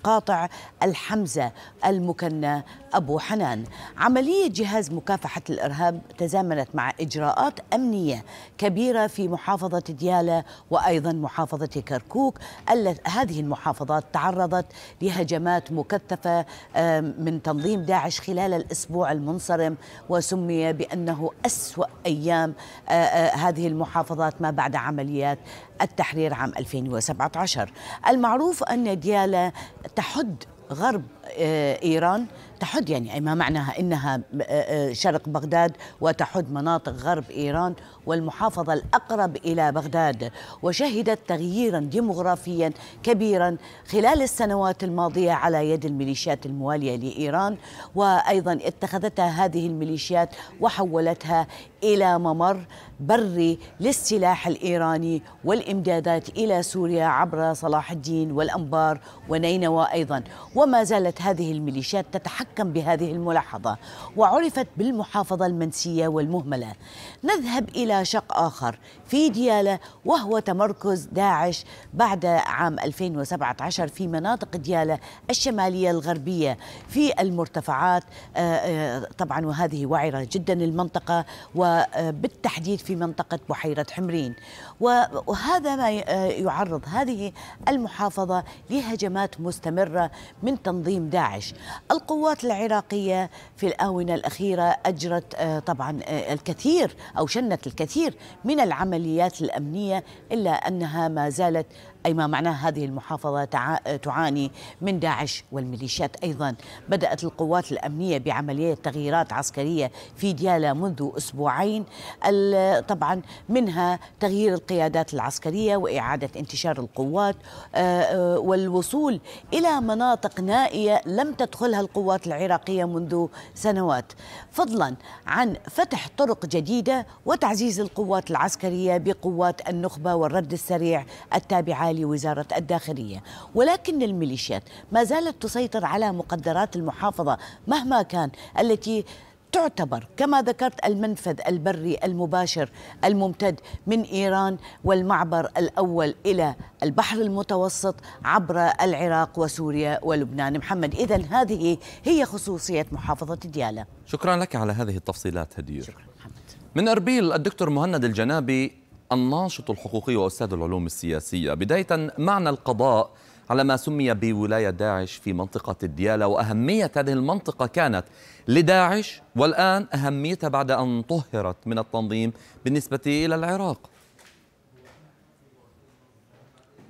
قاطع الحمزة المكنى أبو حنان عملية جهاز مكافحة الإرهاب تزامنت مع إجراءات أمنية كبيرة في في محافظة ديالى وأيضا محافظة كركوك هذه المحافظات تعرضت لهجمات مكثفة من تنظيم داعش خلال الأسبوع المنصرم وسمي بأنه أسوأ أيام هذه المحافظات ما بعد عمليات التحرير عام 2017 المعروف أن ديالى تحد غرب إيران تحد يعني ما معناها إنها آه، آه، شرق بغداد وتحد مناطق غرب إيران والمحافظة الأقرب إلى بغداد وشهدت تغييرا ديموغرافيا كبيرا خلال السنوات الماضية على يد الميليشيات الموالية لإيران وأيضا اتخذتها هذه الميليشيات وحولتها إلى ممر بري للسلاح الإيراني والإمدادات إلى سوريا عبر صلاح الدين والأنبار ونينوى أيضا وما زالت هذه الميليشيات تتحكم بهذه الملاحظة وعرفت بالمحافظة المنسية والمهملة نذهب إلى شق آخر في ديالة وهو تمركز داعش بعد عام 2017 في مناطق ديالة الشمالية الغربية في المرتفعات آه، آه، طبعا وهذه وعرة جدا المنطقة وبالتحديد في منطقة بحيرة حمرين وهذا ما آه، يعرض هذه المحافظة لهجمات مستمرة من تنظيم داعش القوات العراقية في الآونة الأخيرة أجرت آه، طبعا آه، الكثير أو شنت الكثير من العمليات الأمنية إلا أنها ما زالت أي ما معناه هذه المحافظة تعاني من داعش والميليشيات أيضا بدأت القوات الأمنية بعملية تغييرات عسكرية في ديالا منذ أسبوعين طبعا منها تغيير القيادات العسكرية وإعادة انتشار القوات آه، آه، والوصول إلى مناطق نائية لم تدخلها القوات العراقية منذ سنوات فضلا عن فتح طرق جديدة وتعزيز القوات العسكرية بقوات النخبة والرد السريع التابعة لوزارة وزارة الداخلية ولكن الميليشيات ما زالت تسيطر على مقدرات المحافظة مهما كان التي تعتبر كما ذكرت المنفذ البري المباشر الممتد من ايران والمعبر الاول الى البحر المتوسط عبر العراق وسوريا ولبنان محمد اذا هذه هي خصوصيه محافظه ديالا شكرا لك على هذه التفصيلات هدير شكرا محمد من اربيل الدكتور مهند الجنابي الناشط الحقوقي واستاذ العلوم السياسيه بدايه معنى القضاء على ما سمي بولايه داعش في منطقه الدياله واهميه هذه المنطقه كانت لداعش والان اهميتها بعد ان طهرت من التنظيم بالنسبه الى العراق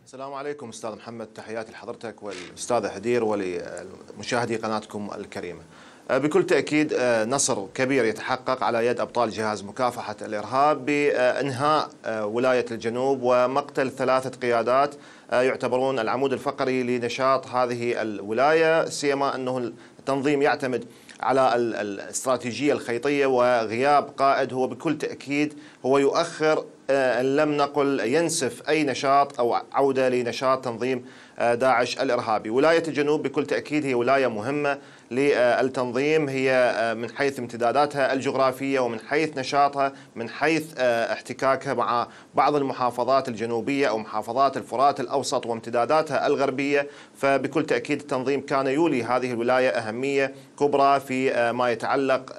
السلام عليكم استاذ محمد تحياتي لحضرتك والاستاذه هدير ولمشاهدي قناتكم الكريمه آه، بكل تأكيد آه، نصر كبير يتحقق على يد أبطال جهاز مكافحة الإرهاب بإنهاء آه، ولاية الجنوب ومقتل ثلاثة قيادات يعتبرون العمود الفقري لنشاط هذه الولاية سيما أنه التنظيم يعتمد على الاستراتيجية الخيطية وغياب قائد هو بكل تأكيد هو يؤخر إن لم نقل ينسف أي نشاط أو عودة لنشاط تنظيم داعش الإرهابي ولاية الجنوب بكل تأكيد هي ولاية مهمة للتنظيم هي آه، من حيث امتداداتها الجغرافية ومن حيث نشاطها من حيث آه، احتكاكها مع بعض المحافظات الجنوبية أو محافظات الفرات الأوسط وامتداداتها الغربية فبكل تأكيد التنظيم كان يولي هذه الولاية أهمية كبرى في آه، ما يتعلق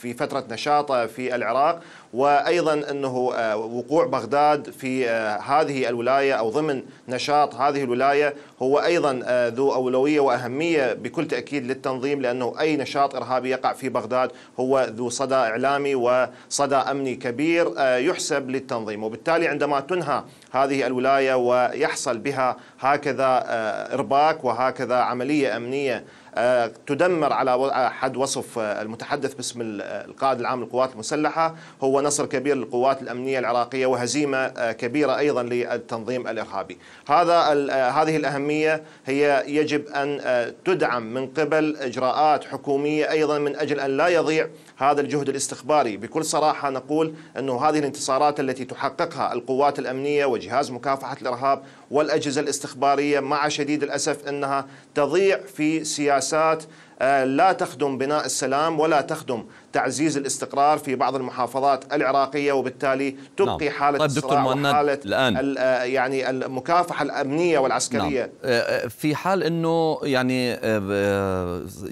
في فترة نشاطه في العراق وايضا انه آه، وقوع بغداد في آه، هذه الولايه او ضمن نشاط هذه الولايه هو ايضا آه، ذو اولويه واهميه بكل تاكيد للتنظيم لانه اي نشاط ارهابي يقع في بغداد هو ذو صدى اعلامي وصدى امني كبير يحسب للتنظيم وبالتالي عندما تنهى هذه الولايه ويحصل بها هكذا ارباك وهكذا عمليه امنيه آه، تدمر على آه، حد وصف آه، المتحدث باسم القائد العام للقوات المسلحة هو نصر كبير للقوات الأمنية العراقية وهزيمة كبيرة أيضا للتنظيم الإرهابي هذا هذه الأهمية هي يجب أن تدعم من قبل إجراءات حكومية أيضا من أجل أن لا يضيع هذا الجهد الاستخباري بكل صراحة نقول أنه هذه الانتصارات التي تحققها القوات الأمنية وجهاز مكافحة الإرهاب والأجهزة الاستخبارية مع شديد الأسف أنها تضيع في سياسات آه، لا تخدم بناء السلام ولا تخدم تعزيز الاستقرار في بعض المحافظات العراقية وبالتالي تبقي نعم. حالة طيب الصراع وحالة الآن. آه، يعني المكافحة الأمنية نعم. والعسكرية نعم. في حال أنه يعني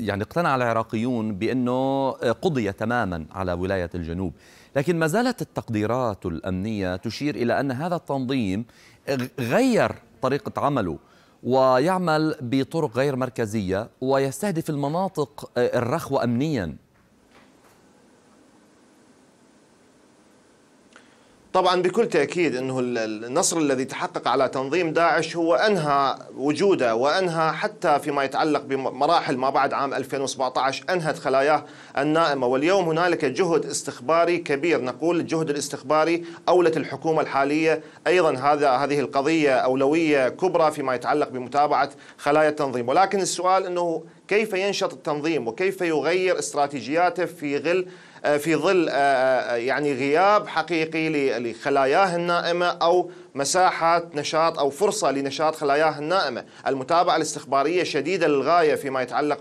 يعني اقتنع العراقيون بأنه قضي تماما على ولاية الجنوب لكن ما زالت التقديرات الأمنية تشير إلى أن هذا التنظيم غير طريقة عمله ويعمل بطرق غير مركزية ويستهدف المناطق الرخوة أمنياً طبعا بكل تأكيد أنه النصر الذي تحقق على تنظيم داعش هو أنهى وجوده وأنهى حتى فيما يتعلق بمراحل ما بعد عام 2017 أنهت خلاياه النائمة واليوم هنالك جهد استخباري كبير نقول الجهد الاستخباري أولت الحكومة الحالية أيضا هذا هذه القضية أولوية كبرى فيما يتعلق بمتابعة خلايا التنظيم ولكن السؤال أنه كيف ينشط التنظيم وكيف يغير استراتيجياته في غل آه، في ظل آه، آه، يعني غياب حقيقي لخلاياه النائمة أو مساحة نشاط أو فرصة لنشاط خلاياه النائمة المتابعة الاستخبارية شديدة للغاية فيما يتعلق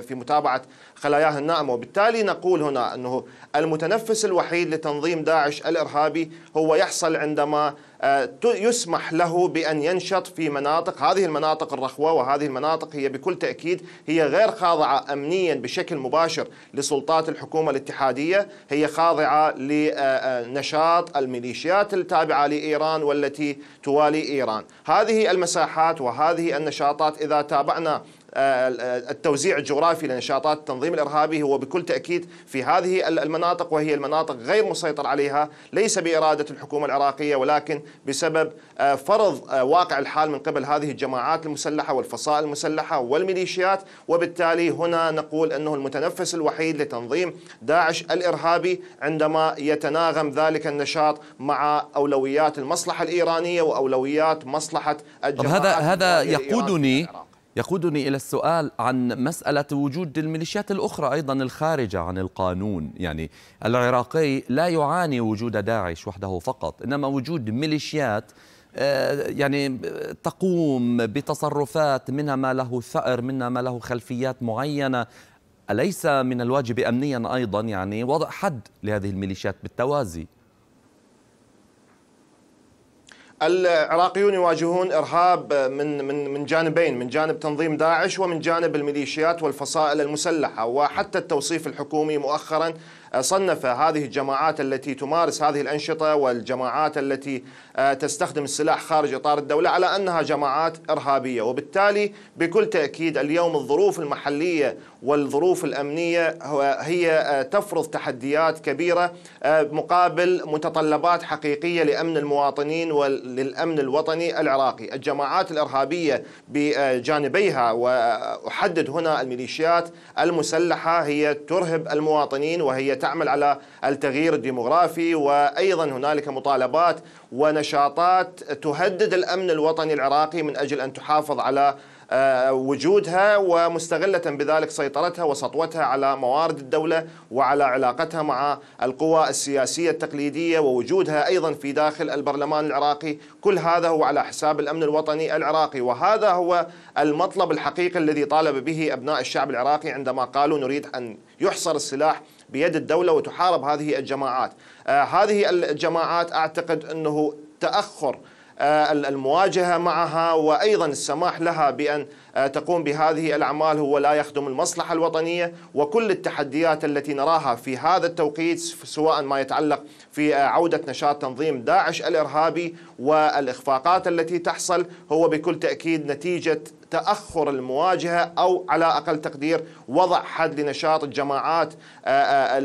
في متابعة خلاياها الناعمة وبالتالي نقول هنا أنه المتنفس الوحيد لتنظيم داعش الإرهابي هو يحصل عندما آه، يسمح له بأن ينشط في مناطق هذه المناطق الرخوة وهذه المناطق هي بكل تأكيد هي غير خاضعة أمنيا بشكل مباشر لسلطات الحكومة الاتحادية هي خاضعة لنشاط آه، آه، الميليشيات التابعة لإيران والتي توالي إيران هذه المساحات وهذه النشاطات إذا تابعنا آه، التوزيع الجغرافي لنشاطات التنظيم الإرهابي هو بكل تأكيد في هذه المناطق وهي المناطق غير مسيطر عليها ليس بإرادة الحكومة العراقية ولكن بسبب آه، فرض آه، واقع الحال من قبل هذه الجماعات المسلحة والفصائل المسلحة والميليشيات وبالتالي هنا نقول أنه المتنفس الوحيد لتنظيم داعش الإرهابي عندما يتناغم ذلك النشاط مع أولويات المصلحة الإيرانية وأولويات مصلحة الجماعات طب هذا هذا يقودني يقودني إلى السؤال عن مسألة وجود الميليشيات الأخرى أيضا الخارجة عن القانون يعني العراقي لا يعاني وجود داعش وحده فقط إنما وجود ميليشيات آه، يعني تقوم بتصرفات منها ما له ثأر منها ما له خلفيات معينة أليس من الواجب أمنيا أيضا يعني وضع حد لهذه الميليشيات بالتوازي العراقيون يواجهون ارهاب من من من جانبين، من جانب تنظيم داعش ومن جانب الميليشيات والفصائل المسلحه، وحتى التوصيف الحكومي مؤخرا صنف هذه الجماعات التي تمارس هذه الانشطه والجماعات التي آه، تستخدم السلاح خارج اطار الدوله على انها جماعات ارهابيه، وبالتالي بكل تاكيد اليوم الظروف المحليه والظروف الأمنية هي آه، تفرض تحديات كبيرة آه، مقابل متطلبات حقيقية لأمن المواطنين وللأمن الوطني العراقي الجماعات الإرهابية بجانبيها وأحدد هنا الميليشيات المسلحة هي ترهب المواطنين وهي تعمل على التغيير الديمغرافي وأيضا هنالك مطالبات ونشاطات تهدد الأمن الوطني العراقي من أجل أن تحافظ على آه، وجودها ومستغلة بذلك سيطرتها وسطوتها على موارد الدولة وعلى علاقتها مع القوى السياسية التقليدية ووجودها أيضا في داخل البرلمان العراقي كل هذا هو على حساب الأمن الوطني العراقي وهذا هو المطلب الحقيقي الذي طالب به أبناء الشعب العراقي عندما قالوا نريد أن يحصر السلاح بيد الدولة وتحارب هذه الجماعات آه هذه الجماعات أعتقد أنه تأخر آه، المواجهة معها وأيضا السماح لها بأن آه، تقوم بهذه الأعمال هو لا يخدم المصلحة الوطنية وكل التحديات التي نراها في هذا التوقيت سواء ما يتعلق في آه، عودة نشاط تنظيم داعش الإرهابي والإخفاقات التي تحصل هو بكل تأكيد نتيجة تأخر المواجهة أو على أقل تقدير وضع حد لنشاط الجماعات آه، آه،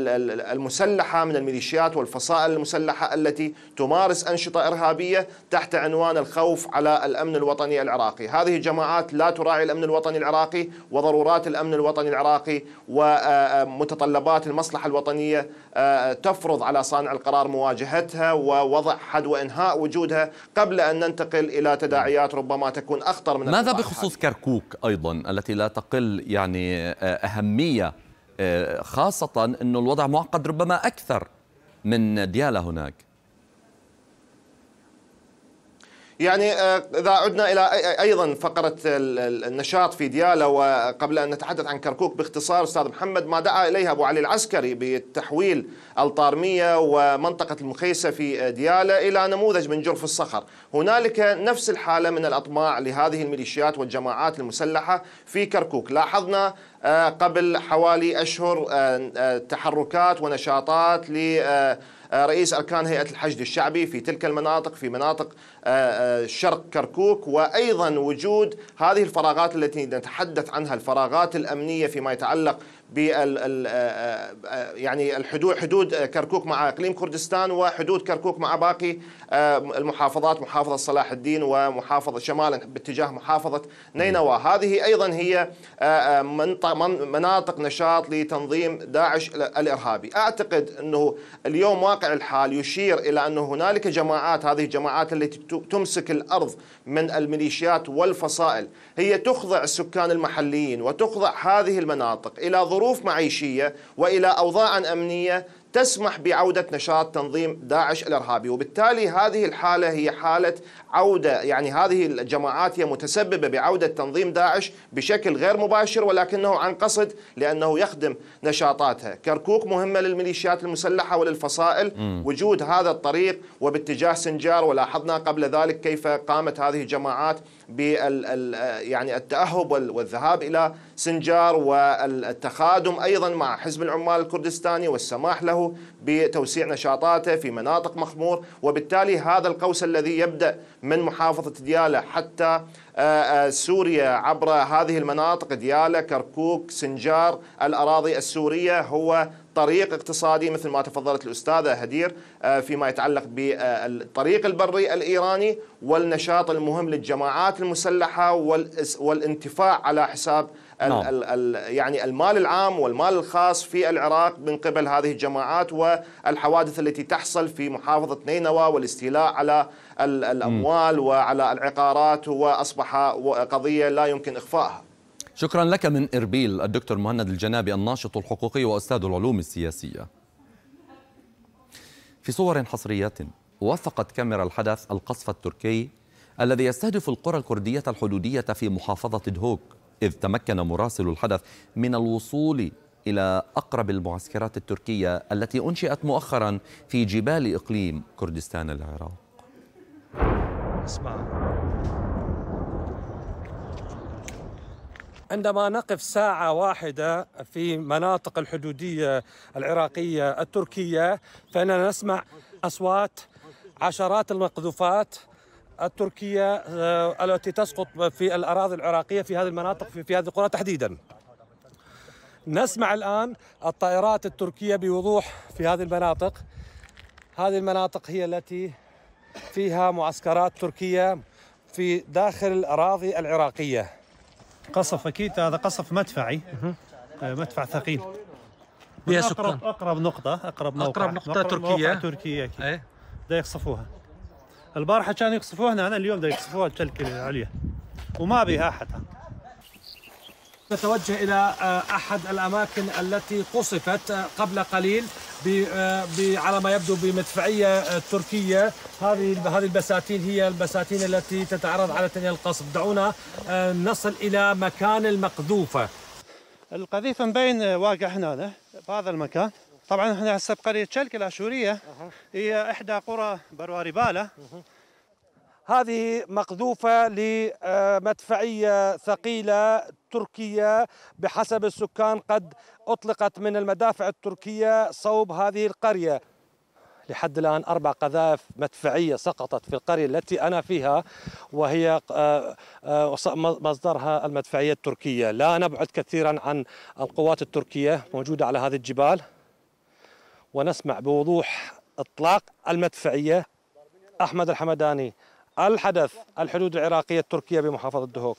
المسلحة من الميليشيات والفصائل المسلحة التي تمارس أنشطة إرهابية تحت عنوان الخوف على الأمن الوطني العراقي هذه الجماعات لا تراعي الأمن الوطني العراقي وضرورات الأمن الوطني العراقي ومتطلبات آه، المصلحة الوطنية تفرض على صانع القرار مواجهتها ووضع حد وإنهاء وجودها قبل أن ننتقل إلى تداعيات ربما تكون أخطر من ماذا بخصوص بروز كركوك ايضا التي لا تقل يعني آه، اهميه آه، خاصه انه الوضع معقد ربما اكثر من ديالا هناك يعني آه، اذا عدنا الى ايضا فقره النشاط في ديالا وقبل ان نتحدث عن كركوك باختصار استاذ محمد ما دعا اليها ابو علي العسكري بتحويل الطارميه ومنطقه المخيسه في ديالا الى نموذج من جرف الصخر، هنالك نفس الحاله من الاطماع لهذه الميليشيات والجماعات المسلحه في كركوك، لاحظنا آه، قبل حوالي اشهر آه، تحركات ونشاطات ل آه، رئيس أركان هيئة الحشد الشعبي في تلك المناطق في مناطق آه، آه، شرق كركوك وأيضا وجود هذه الفراغات التي نتحدث عنها الفراغات الأمنية فيما يتعلق بال يعني الحدود حدود كركوك مع اقليم كردستان وحدود كركوك مع باقي المحافظات محافظه صلاح الدين ومحافظه شمالا باتجاه محافظه نينوى، هذه ايضا هي مناطق نشاط لتنظيم داعش الارهابي، اعتقد انه اليوم واقع الحال يشير الى انه هنالك جماعات هذه الجماعات التي تمسك الارض من الميليشيات والفصائل، هي تخضع السكان المحليين وتخضع هذه المناطق الى ظروف ظروف معيشية وإلى أوضاع أمنية تسمح بعودة نشاط تنظيم داعش الإرهابي وبالتالي هذه الحالة هي حالة عودة يعني هذه الجماعات هي متسببة بعودة تنظيم داعش بشكل غير مباشر ولكنه عن قصد لأنه يخدم نشاطاتها كركوك مهمة للميليشيات المسلحة وللفصائل م. وجود هذا الطريق وباتجاه سنجار ولاحظنا قبل ذلك كيف قامت هذه الجماعات بال يعني التاهب والذهاب الى سنجار والتخادم ايضا مع حزب العمال الكردستاني والسماح له بتوسيع نشاطاته في مناطق مخمور وبالتالي هذا القوس الذي يبدا من محافظه دياله حتى آه، آه، سوريا عبر هذه المناطق دياله كركوك سنجار الاراضي السوريه هو طريق اقتصادي مثل ما تفضلت الأستاذة هدير آه، فيما يتعلق بالطريق البري الإيراني والنشاط المهم للجماعات المسلحة والانتفاع على حساب نعم. الـ الـ يعني المال العام والمال الخاص في العراق من قبل هذه الجماعات والحوادث التي تحصل في محافظة نينوى والاستيلاء على الأموال وعلى العقارات وأصبح قضية لا يمكن إخفائها شكرا لك من إربيل الدكتور مهند الجنابي الناشط الحقوقي وأستاذ العلوم السياسية في صور حصرية وثقت كاميرا الحدث القصف التركي الذي يستهدف القرى الكردية الحدودية في محافظة دهوك إذ تمكن مراسل الحدث من الوصول إلى أقرب المعسكرات التركية التي أنشئت مؤخرا في جبال إقليم كردستان العراق اسمع عندما نقف ساعة واحدة في مناطق الحدودية العراقية التركية فإننا نسمع أصوات عشرات المقذوفات التركية آه، التي تسقط في الأراضي العراقية في هذه المناطق في هذه القرى تحديدا نسمع الآن الطائرات التركية بوضوح في هذه المناطق هذه المناطق هي التي فيها معسكرات تركية في داخل الأراضي العراقية قصف اكيد هذا قصف مدفعي مدفع ثقيل فيها سكان اقرب نقطه اقرب موقع اقرب نقطه موقع تركيا موقع تركيا اكيد ايه؟ يقصفوها البارحه كانوا يقصفوها هنا اليوم دا يقصفوها تلك العليا وما بها حتى نتوجه إلى آه، أحد الأماكن التي قصفت آه، قبل قليل آه، على ما يبدو بمدفعية تركية هذه هذه البساتين هي البساتين التي تتعرض على القصف دعونا نصل إلى مكان المقذوفة القذيفة مبين واقع هنا بهذا المكان طبعا احنا هسه بقريه شلك الاشوريه هي احدى قرى برواري باله هذه مقذوفة لمدفعية ثقيلة تركية بحسب السكان قد أطلقت من المدافع التركية صوب هذه القرية لحد الآن أربع قذائف مدفعية سقطت في القرية التي أنا فيها وهي آه، آه، مصدرها المدفعية التركية لا نبعد كثيرا عن القوات التركية موجودة على هذه الجبال ونسمع بوضوح إطلاق المدفعية أحمد الحمداني الحدث الحدود العراقية التركية بمحافظة دهوك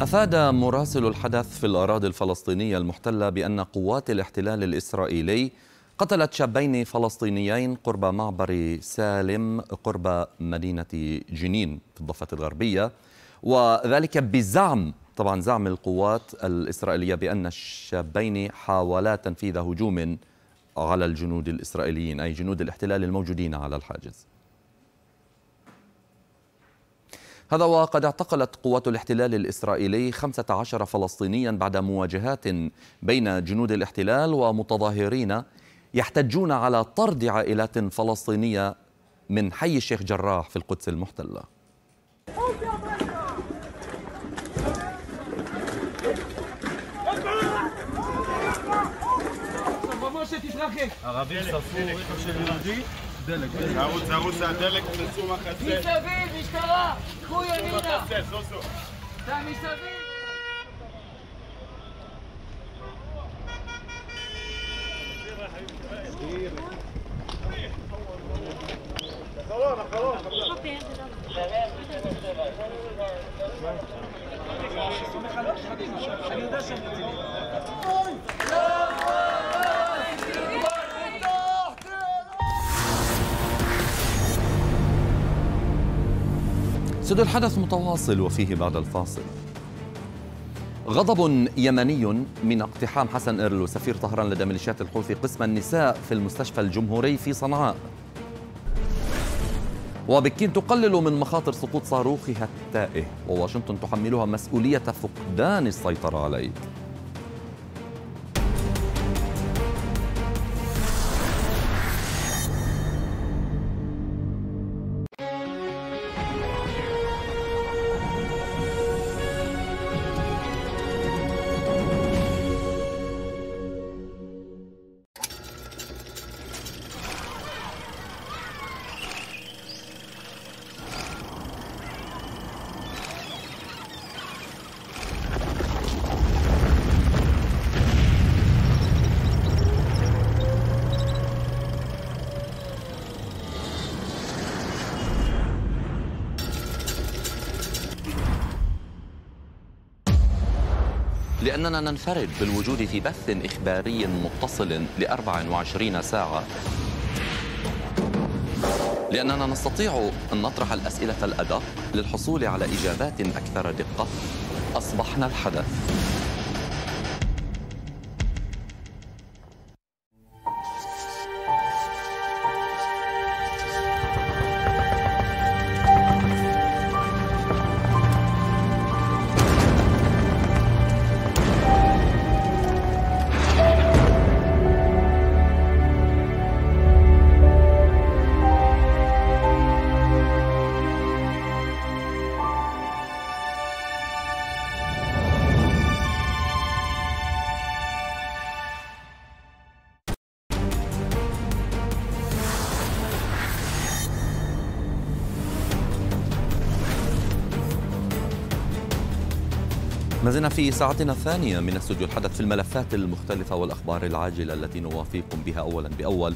أفاد مراسل الحدث في الأراضي الفلسطينية المحتلة بأن قوات الاحتلال الإسرائيلي قتلت شابين فلسطينيين قرب معبر سالم قرب مدينة جنين في الضفة الغربية وذلك بزعم طبعا زعم القوات الإسرائيلية بأن الشابين حاولا تنفيذ هجوم على الجنود الإسرائيليين أي جنود الاحتلال الموجودين على الحاجز هذا وقد اعتقلت قوات الاحتلال الإسرائيلي 15 فلسطينيا بعد مواجهات بين جنود الاحتلال ومتظاهرين يحتجون على طرد عائلات فلسطينية من حي الشيخ جراح في القدس المحتله ערבים שרפו רכב של יהודי, דלק. ערוץ, ערוץ הדלק, תעשו מחסה. מסביב, משטרה! קחו ימינה! זה מסביב! אני יודע שהם רציניים. سد الحدث متواصل وفيه بعد الفاصل غضب يمني من اقتحام حسن ايرلو سفير طهران لدى ميليشيات الحوثي قسم النساء في المستشفى الجمهوري في صنعاء وبكين تقلل من مخاطر سقوط صاروخها التائه وواشنطن تحملها مسؤولية فقدان السيطرة عليه لأننا ننفرد بالوجود في بث إخباري متصل ل 24 ساعة لأننا نستطيع أن نطرح الأسئلة الأدق للحصول على إجابات أكثر دقة أصبحنا الحدث في ساعتنا الثانية من استوديو الحدث في الملفات المختلفة والأخبار العاجلة التي نوافيكم بها أولا بأول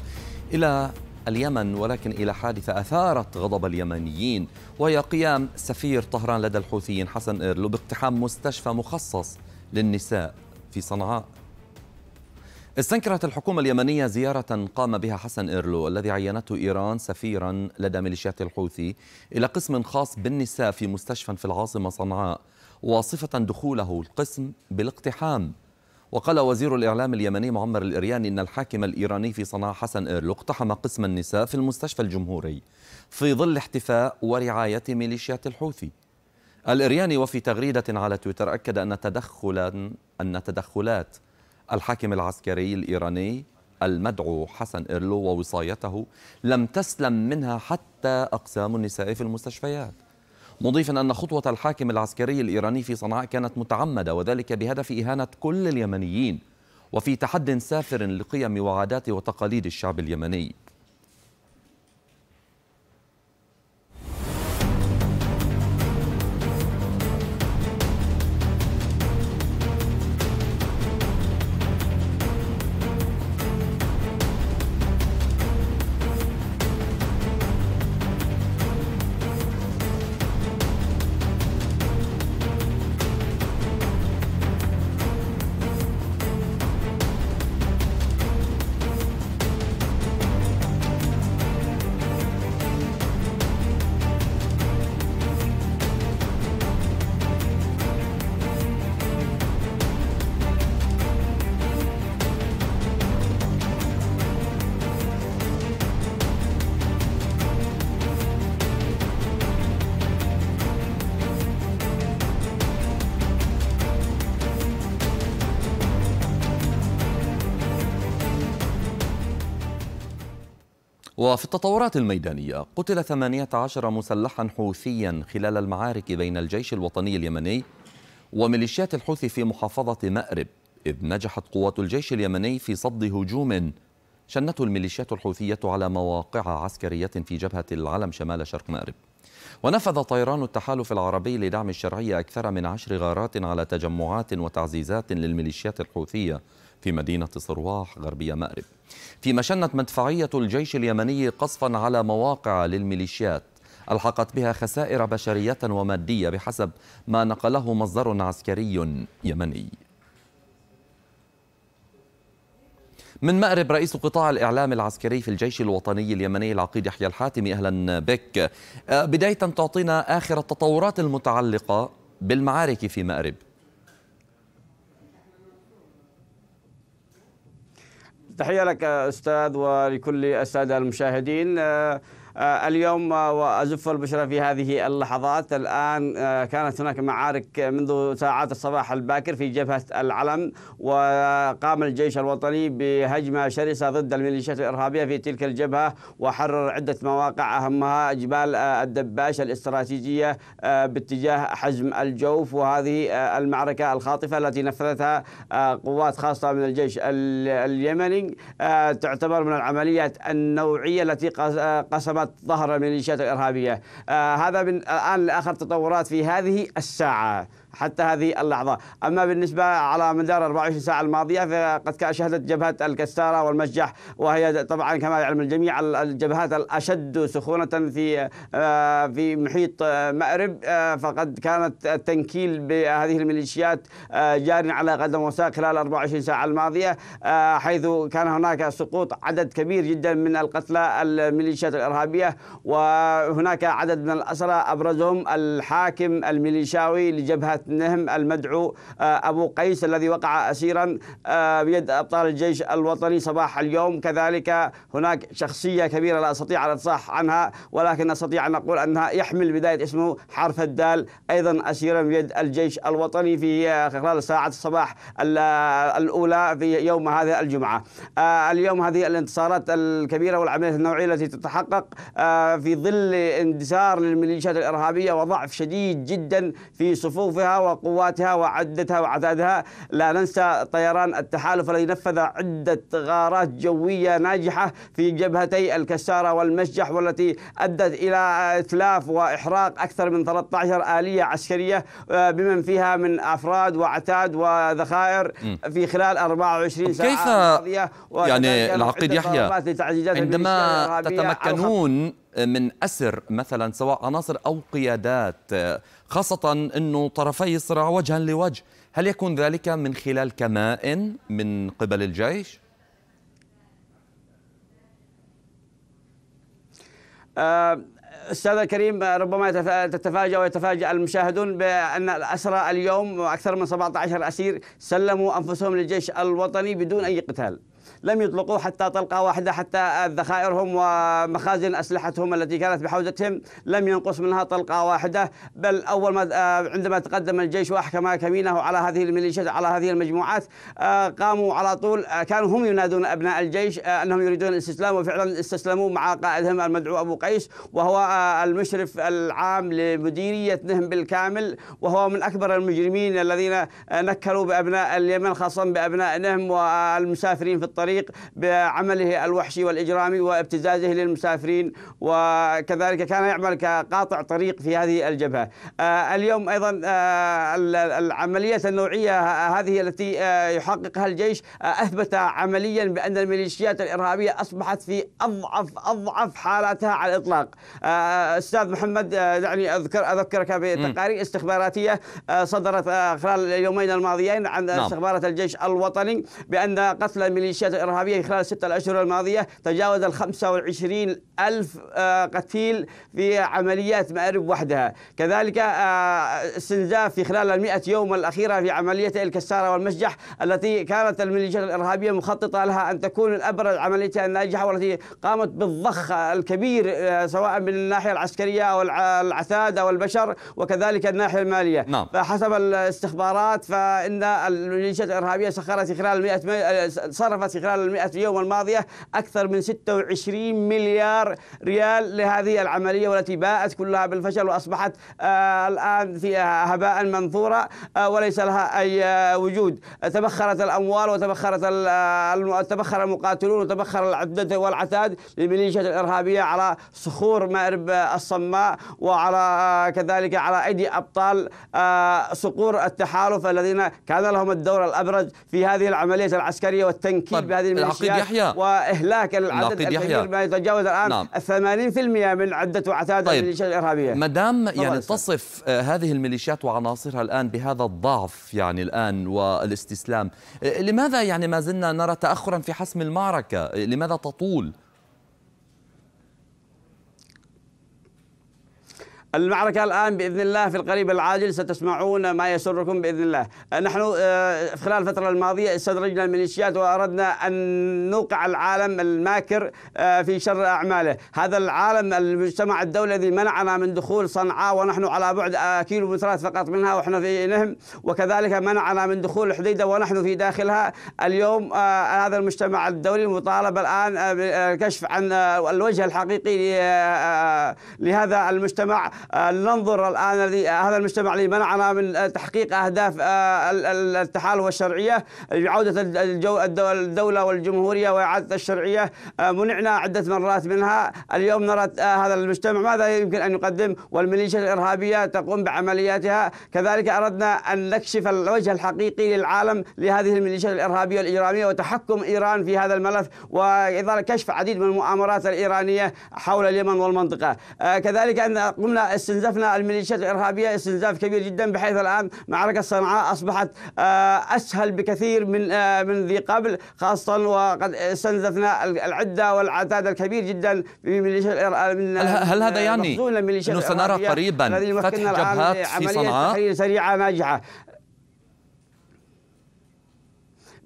إلى اليمن ولكن إلى حادثة أثارت غضب اليمنيين وهي قيام سفير طهران لدى الحوثيين حسن إيرلو باقتحام مستشفى مخصص للنساء في صنعاء استنكرت الحكومة اليمنية زيارة قام بها حسن إيرلو الذي عينته إيران سفيرا لدى ميليشيات الحوثي إلى قسم خاص بالنساء في مستشفى في العاصمة صنعاء واصفة دخوله القسم بالاقتحام وقال وزير الإعلام اليمني معمر الإرياني إن الحاكم الإيراني في صنعاء حسن إيرلو اقتحم قسم النساء في المستشفى الجمهوري في ظل احتفاء ورعاية ميليشيات الحوثي الإرياني وفي تغريدة على تويتر أكد أن تدخلا أن تدخلات الحاكم العسكري الإيراني المدعو حسن إيرلو ووصايته لم تسلم منها حتى أقسام النساء في المستشفيات مضيفا أن خطوة الحاكم العسكري الإيراني في صنعاء كانت متعمدة وذلك بهدف إهانة كل اليمنيين وفي تحد سافر لقيم وعادات وتقاليد الشعب اليمني وفي التطورات الميدانية قتل 18 مسلحا حوثيا خلال المعارك بين الجيش الوطني اليمني وميليشيات الحوثي في محافظة مأرب إذ نجحت قوات الجيش اليمني في صد هجوم شنته الميليشيات الحوثية على مواقع عسكرية في جبهة العلم شمال شرق مأرب ونفذ طيران التحالف العربي لدعم الشرعية أكثر من عشر غارات على تجمعات وتعزيزات للميليشيات الحوثية في مدينة صرواح غربية مأرب فيما شنت مدفعية الجيش اليمني قصفا على مواقع للميليشيات ألحقت بها خسائر بشرية ومادية بحسب ما نقله مصدر عسكري يمني من مأرب رئيس قطاع الإعلام العسكري في الجيش الوطني اليمني العقيد يحيى الحاتمي أهلا بك آه، بداية تعطينا آخر التطورات المتعلقة بالمعارك في مأرب تحية لك أستاذ ولكل السادة المشاهدين آه، آه، اليوم آه، وأزف البشرة في هذه اللحظات الآن آه، كانت هناك معارك منذ ساعات الصباح الباكر في جبهة العلم وقام الجيش الوطني بهجمة شرسة ضد الميليشيات الإرهابية في تلك الجبهة وحرر عدة مواقع أهمها جبال الدباش الاستراتيجية باتجاه حزم الجوف وهذه المعركة الخاطفة التي نفذتها قوات خاصة من الجيش اليمني تعتبر من العمليات النوعية التي قسمت قد ظهر الميليشيات الإرهابية آه، هذا من آه، الآن لآخر تطورات في هذه الساعة حتى هذه اللحظة أما بالنسبة على مدار 24 ساعة الماضية فقد شهدت جبهة الكستارة والمسجح وهي طبعا كما يعلم الجميع الجبهات الأشد سخونة في آه، في محيط آه، مأرب آه، فقد كانت التنكيل بهذه الميليشيات جار على قدم وساق خلال 24 ساعة الماضية حيث كان هناك سقوط عدد كبير جدا من القتلى الميليشيات الإرهابية وهناك عدد من الأسرى أبرزهم الحاكم الميليشاوي لجبهة نهم المدعو آه، أبو قيس الذي وقع أسيرا آه، بيد أبطال الجيش الوطني صباح اليوم كذلك هناك شخصية كبيرة لا أستطيع أن أتصح عنها ولكن أستطيع أن أقول أنها يحمل بداية اسمه حرف الدال أيضا أسيرا بيد الجيش الوطني في خلال ساعة الصباح آه، الأولى في يوم هذا الجمعة اليوم هذه الانتصارات الكبيرة والعمليات النوعية التي تتحقق في ظل اندسار للميليشيات الإرهابية وضعف شديد جدا في صفوفها وقواتها وعدتها وعتادها لا ننسى طيران التحالف الذي نفذ عدة غارات جوية ناجحة في جبهتي الكسارة والمشجح والتي أدت إلى إتلاف وإحراق أكثر من 13 آلية عسكرية آه، بمن فيها من أفراد وعتاد وذخائر في خلال 24 طيب، ساعة كيف يعني العقيد يحيى عندما تتمكنون من أسر مثلا سواء عناصر أو قيادات آه، خاصة أنه طرفي الصراع وجها لوجه هل يكون ذلك من خلال كمائن من قبل الجيش؟ آه، استاذ الكريم ربما تتفاجأ ويتفاجأ المشاهدون بأن الأسرى اليوم أكثر من 17 أسير سلموا أنفسهم للجيش الوطني بدون أي قتال لم يطلقوا حتى طلقة واحدة حتى ذخائرهم ومخازن أسلحتهم التي كانت بحوزتهم لم ينقص منها طلقة واحدة بل أول ما آه، عندما تقدم الجيش وأحكم كمينه على هذه الميليشيات على هذه المجموعات آه، قاموا على طول آه، كانوا هم ينادون أبناء الجيش أنهم يريدون الاستسلام وفعلا استسلموا مع قائدهم المدعو أبو قيس وهو المشرف العام لمديرية نهم بالكامل وهو من أكبر المجرمين الذين نكلوا بأبناء اليمن خاصة بأبناء نهم والمسافرين في الطريق الطريق بعمله الوحشي والإجرامي وابتزازه للمسافرين وكذلك كان يعمل كقاطع طريق في هذه الجبهة آه، اليوم أيضا آه، العملية النوعية هذه التي آه، يحققها الجيش أثبت عمليا بأن الميليشيات الإرهابية أصبحت في أضعف أضعف حالاتها على الإطلاق أستاذ محمد دعني أذكر أذكرك بتقارير استخباراتية صدرت خلال اليومين الماضيين عن نعم. استخبارات الجيش الوطني بأن قتل الميليشيات الإرهابية خلال الستة الأشهر الماضية تجاوز ال 25 ألف آه، قتيل في عمليات مأرب وحدها كذلك آه، استنزاف في خلال المئة يوم الأخيرة في عملية الكسارة والمسجح التي كانت الميليشيات الإرهابية مخططة لها أن تكون من أبرز عمليتها الناجحة والتي قامت بالضخ الكبير آه، سواء من الناحية العسكرية أو العتاد أو البشر وكذلك الناحية المالية نعم. فحسب الاستخبارات فإن الميليشيات الإرهابية سخرت خلال 100 صرفت خلال خلال المئة يوم الماضية أكثر من 26 مليار ريال لهذه العملية والتي باءت كلها بالفشل وأصبحت آه، الآن فيها هباء منثورا آه، وليس لها أي آه، وجود تبخرت الأموال وتبخرت تبخر المقاتلون وتبخر العدة والعتاد للميليشيات الإرهابية على صخور مأرب الصماء وعلى كذلك على أيدي أبطال صقور التحالف الذين كان لهم الدور الأبرز في هذه العملية العسكرية والتنكيل هذه الميليشيات يحيى واهلاك العدد الكبير ما يتجاوز الان نعم. 80% من عده وعتاد طيب. الميليشيات الارهابيه ما دام يعني تصف آه، هذه الميليشيات وعناصرها الان بهذا الضعف يعني الان والاستسلام آه، لماذا يعني ما زلنا نرى تاخرا في حسم المعركه آه، لماذا تطول المعركة الآن بإذن الله في القريب العاجل ستسمعون ما يسركم بإذن الله نحن آه، خلال الفترة الماضية استدرجنا الميليشيات وأردنا أن نوقع العالم الماكر آه، في شر أعماله هذا العالم المجتمع الدولي الذي منعنا من دخول صنعاء ونحن على بعد آه، كيلومترات فقط منها ونحن في نهم وكذلك منعنا من دخول الحديدة ونحن في داخلها اليوم هذا المجتمع الدولي مطالب الآن بالكشف عن الوجه الحقيقي لهذا المجتمع آه، لننظر الآن آه، هذا المجتمع الذي منعنا من تحقيق أهداف آه، التحالف والشرعية بعودة الدولة والجمهورية وإعادة الشرعية منعنا عدة مرات منها اليوم نرى هذا المجتمع ماذا يمكن أن يقدم والميليشيا الإرهابية تقوم بعملياتها كذلك أردنا أن نكشف الوجه الحقيقي للعالم لهذه الميليشيا الإرهابية الايرانيه وتحكم إيران في هذا الملف وإيضا كشف عديد من المؤامرات الإيرانية حول اليمن والمنطقة كذلك أن قمنا استنزفنا الميليشيات الارهابيه استنزاف كبير جدا بحيث الان معركه صنعاء اصبحت آه، اسهل بكثير من آه، من ذي قبل خاصه وقد استنزفنا العده والعتاد الكبير جدا آه، من هل هذا يعني انه سنرى قريبا فتح جبهات في صنعاء سريعه ناجحه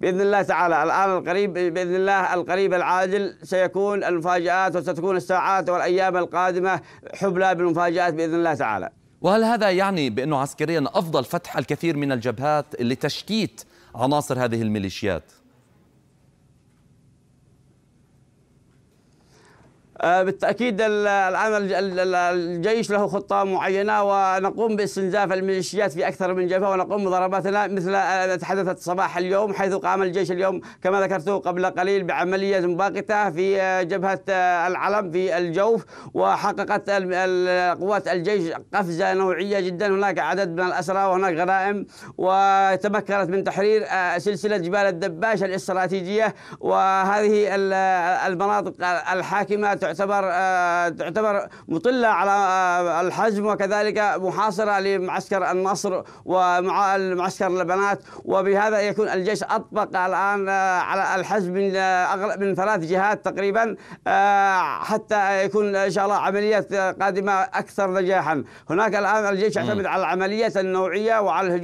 باذن الله تعالى الان القريب باذن الله القريب العاجل سيكون المفاجات وستكون الساعات والايام القادمه حبلى بالمفاجات باذن الله تعالى. وهل هذا يعني بانه عسكريا افضل فتح الكثير من الجبهات لتشتيت عناصر هذه الميليشيات؟ آه، بالتأكيد العمل الجيش له خطة معينة ونقوم باستنزاف الميليشيات في أكثر من جبهة ونقوم بضرباتنا مثل آه، تحدثت صباح اليوم حيث قام الجيش اليوم كما ذكرت قبل قليل بعملية باقتة في آه، جبهة العلم في الجوف وحققت قوات الجيش قفزة نوعية جدا هناك عدد من الأسرى وهناك غنائم وتمكنت من تحرير سلسلة جبال الدباش الاستراتيجية وهذه المناطق الحاكمة تعتبر آه، تعتبر مطلة على آه، الحجم وكذلك محاصرة لمعسكر النصر ومع المعسكر البنات وبهذا يكون الجيش أطبق الآن آه، على الحجم من أغلب من ثلاث جهات تقريبا حتى يكون إن شاء الله عمليات قادمة أكثر نجاحا هناك الآن الجيش يعتمد على العملية النوعية وعلى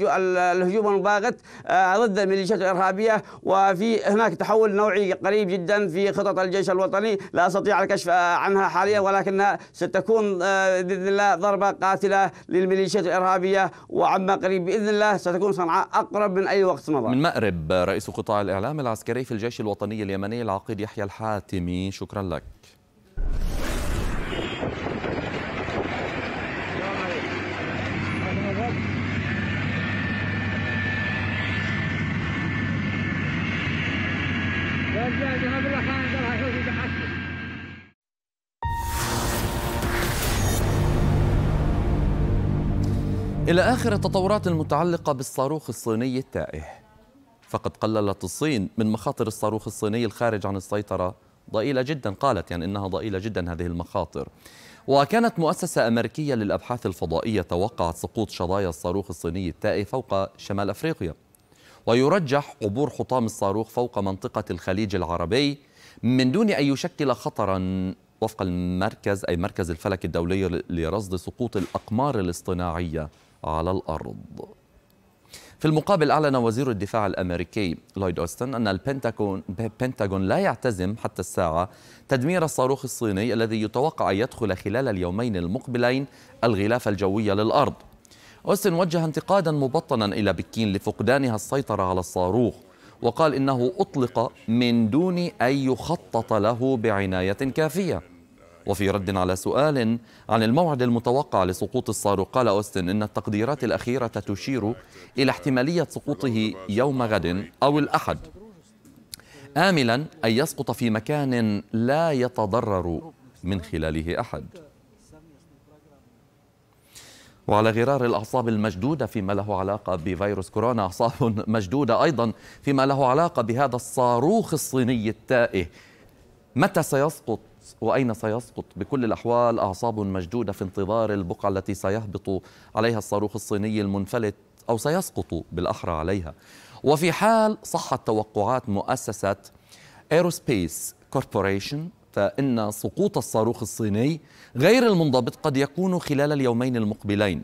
الهجوم المباغت ضد الميليشيات الإرهابية وفي هناك تحول نوعي قريب جدا في خطط الجيش الوطني لا أستطيع الكشف عنها حاليا ولكنها ستكون آه، باذن الله ضربه قاتله للميليشيات الارهابيه وعما قريب باذن الله ستكون صنعاء اقرب من اي وقت مضى. من مأرب رئيس قطاع الاعلام العسكري في الجيش الوطني اليمني العقيد يحيى الحاتمي شكرا لك. Yeah, you have a إلى آخر التطورات المتعلقة بالصاروخ الصيني التائه فقد قللت الصين من مخاطر الصاروخ الصيني الخارج عن السيطرة ضئيلة جدا قالت يعني إنها ضئيلة جدا هذه المخاطر وكانت مؤسسة أمريكية للأبحاث الفضائية توقعت سقوط شظايا الصاروخ الصيني التائه فوق شمال أفريقيا ويرجح عبور حطام الصاروخ فوق منطقة الخليج العربي من دون أن يشكل خطرا وفق المركز أي مركز الفلك الدولي لرصد سقوط الأقمار الاصطناعية على الأرض في المقابل أعلن وزير الدفاع الأمريكي لويد أوستن أن البنتاغون لا يعتزم حتى الساعة تدمير الصاروخ الصيني الذي يتوقع أن يدخل خلال اليومين المقبلين الغلاف الجوي للأرض أوستن وجه انتقادا مبطنا إلى بكين لفقدانها السيطرة على الصاروخ وقال إنه أطلق من دون أن يخطط له بعناية كافية وفي رد على سؤال عن الموعد المتوقع لسقوط الصاروخ قال أوستن إن التقديرات الأخيرة تشير إلى احتمالية سقوطه يوم غد أو الأحد آملا أن يسقط في مكان لا يتضرر من خلاله أحد وعلى غرار الأعصاب المشدودة فيما له علاقة بفيروس كورونا أعصاب مشدودة أيضا فيما له علاقة بهذا الصاروخ الصيني التائه متى سيسقط وأين سيسقط بكل الأحوال أعصاب مشدودة في انتظار البقعة التي سيهبط عليها الصاروخ الصيني المنفلت أو سيسقط بالأحرى عليها وفي حال صحت توقعات مؤسسة Aerospace كوربوريشن فإن سقوط الصاروخ الصيني غير المنضبط قد يكون خلال اليومين المقبلين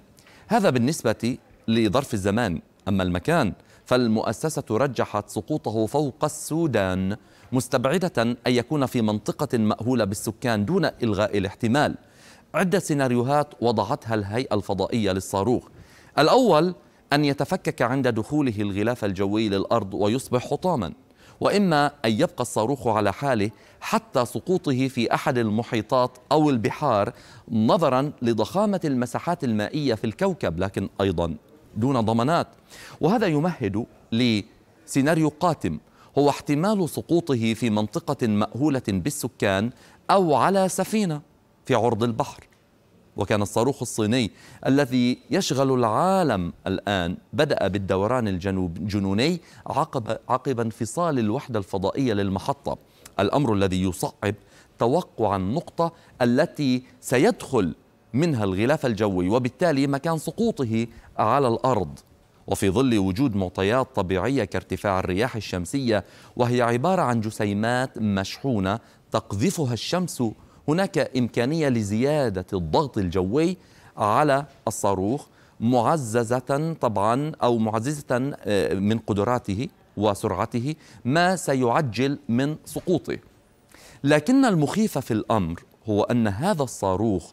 هذا بالنسبة لظرف الزمان أما المكان فالمؤسسة رجحت سقوطه فوق السودان مستبعدة أن يكون في منطقة مأهولة بالسكان دون إلغاء الاحتمال عدة سيناريوهات وضعتها الهيئة الفضائية للصاروخ الأول أن يتفكك عند دخوله الغلاف الجوي للأرض ويصبح حطاما وإما أن يبقى الصاروخ على حاله حتى سقوطه في أحد المحيطات أو البحار نظرا لضخامة المساحات المائية في الكوكب لكن أيضا دون ضمانات وهذا يمهد لسيناريو قاتم هو احتمال سقوطه في منطقة مأهولة بالسكان أو على سفينة في عرض البحر وكان الصاروخ الصيني الذي يشغل العالم الآن بدأ بالدوران الجنوني عقب, عقب انفصال الوحدة الفضائية للمحطة الأمر الذي يصعب توقع النقطة التي سيدخل منها الغلاف الجوي وبالتالي مكان سقوطه على الأرض وفي ظل وجود معطيات طبيعية كارتفاع الرياح الشمسية وهي عبارة عن جسيمات مشحونة تقذفها الشمس هناك إمكانية لزيادة الضغط الجوي على الصاروخ معززة طبعا أو معززة آه، من قدراته وسرعته ما سيعجل من سقوطه لكن المخيف في الأمر هو أن هذا الصاروخ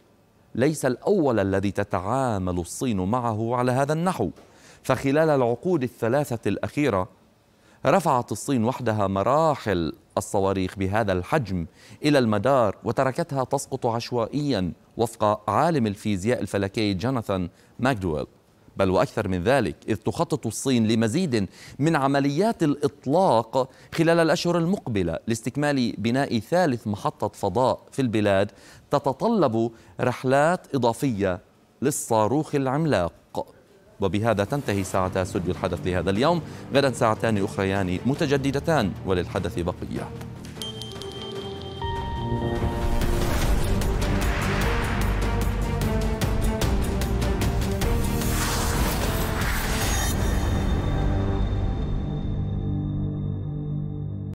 ليس الأول الذي تتعامل الصين معه على هذا النحو فخلال العقود الثلاثة الأخيرة رفعت الصين وحدها مراحل الصواريخ بهذا الحجم إلى المدار وتركتها تسقط عشوائيا وفق عالم الفيزياء الفلكي جوناثان ماكدويل بل وأكثر من ذلك إذ تخطط الصين لمزيد من عمليات الإطلاق خلال الأشهر المقبلة لاستكمال بناء ثالث محطة فضاء في البلاد تتطلب رحلات إضافية للصاروخ العملاق وبهذا تنتهي ساعة استوديو الحدث لهذا اليوم غدا ساعتان أخريان متجددتان وللحدث بقية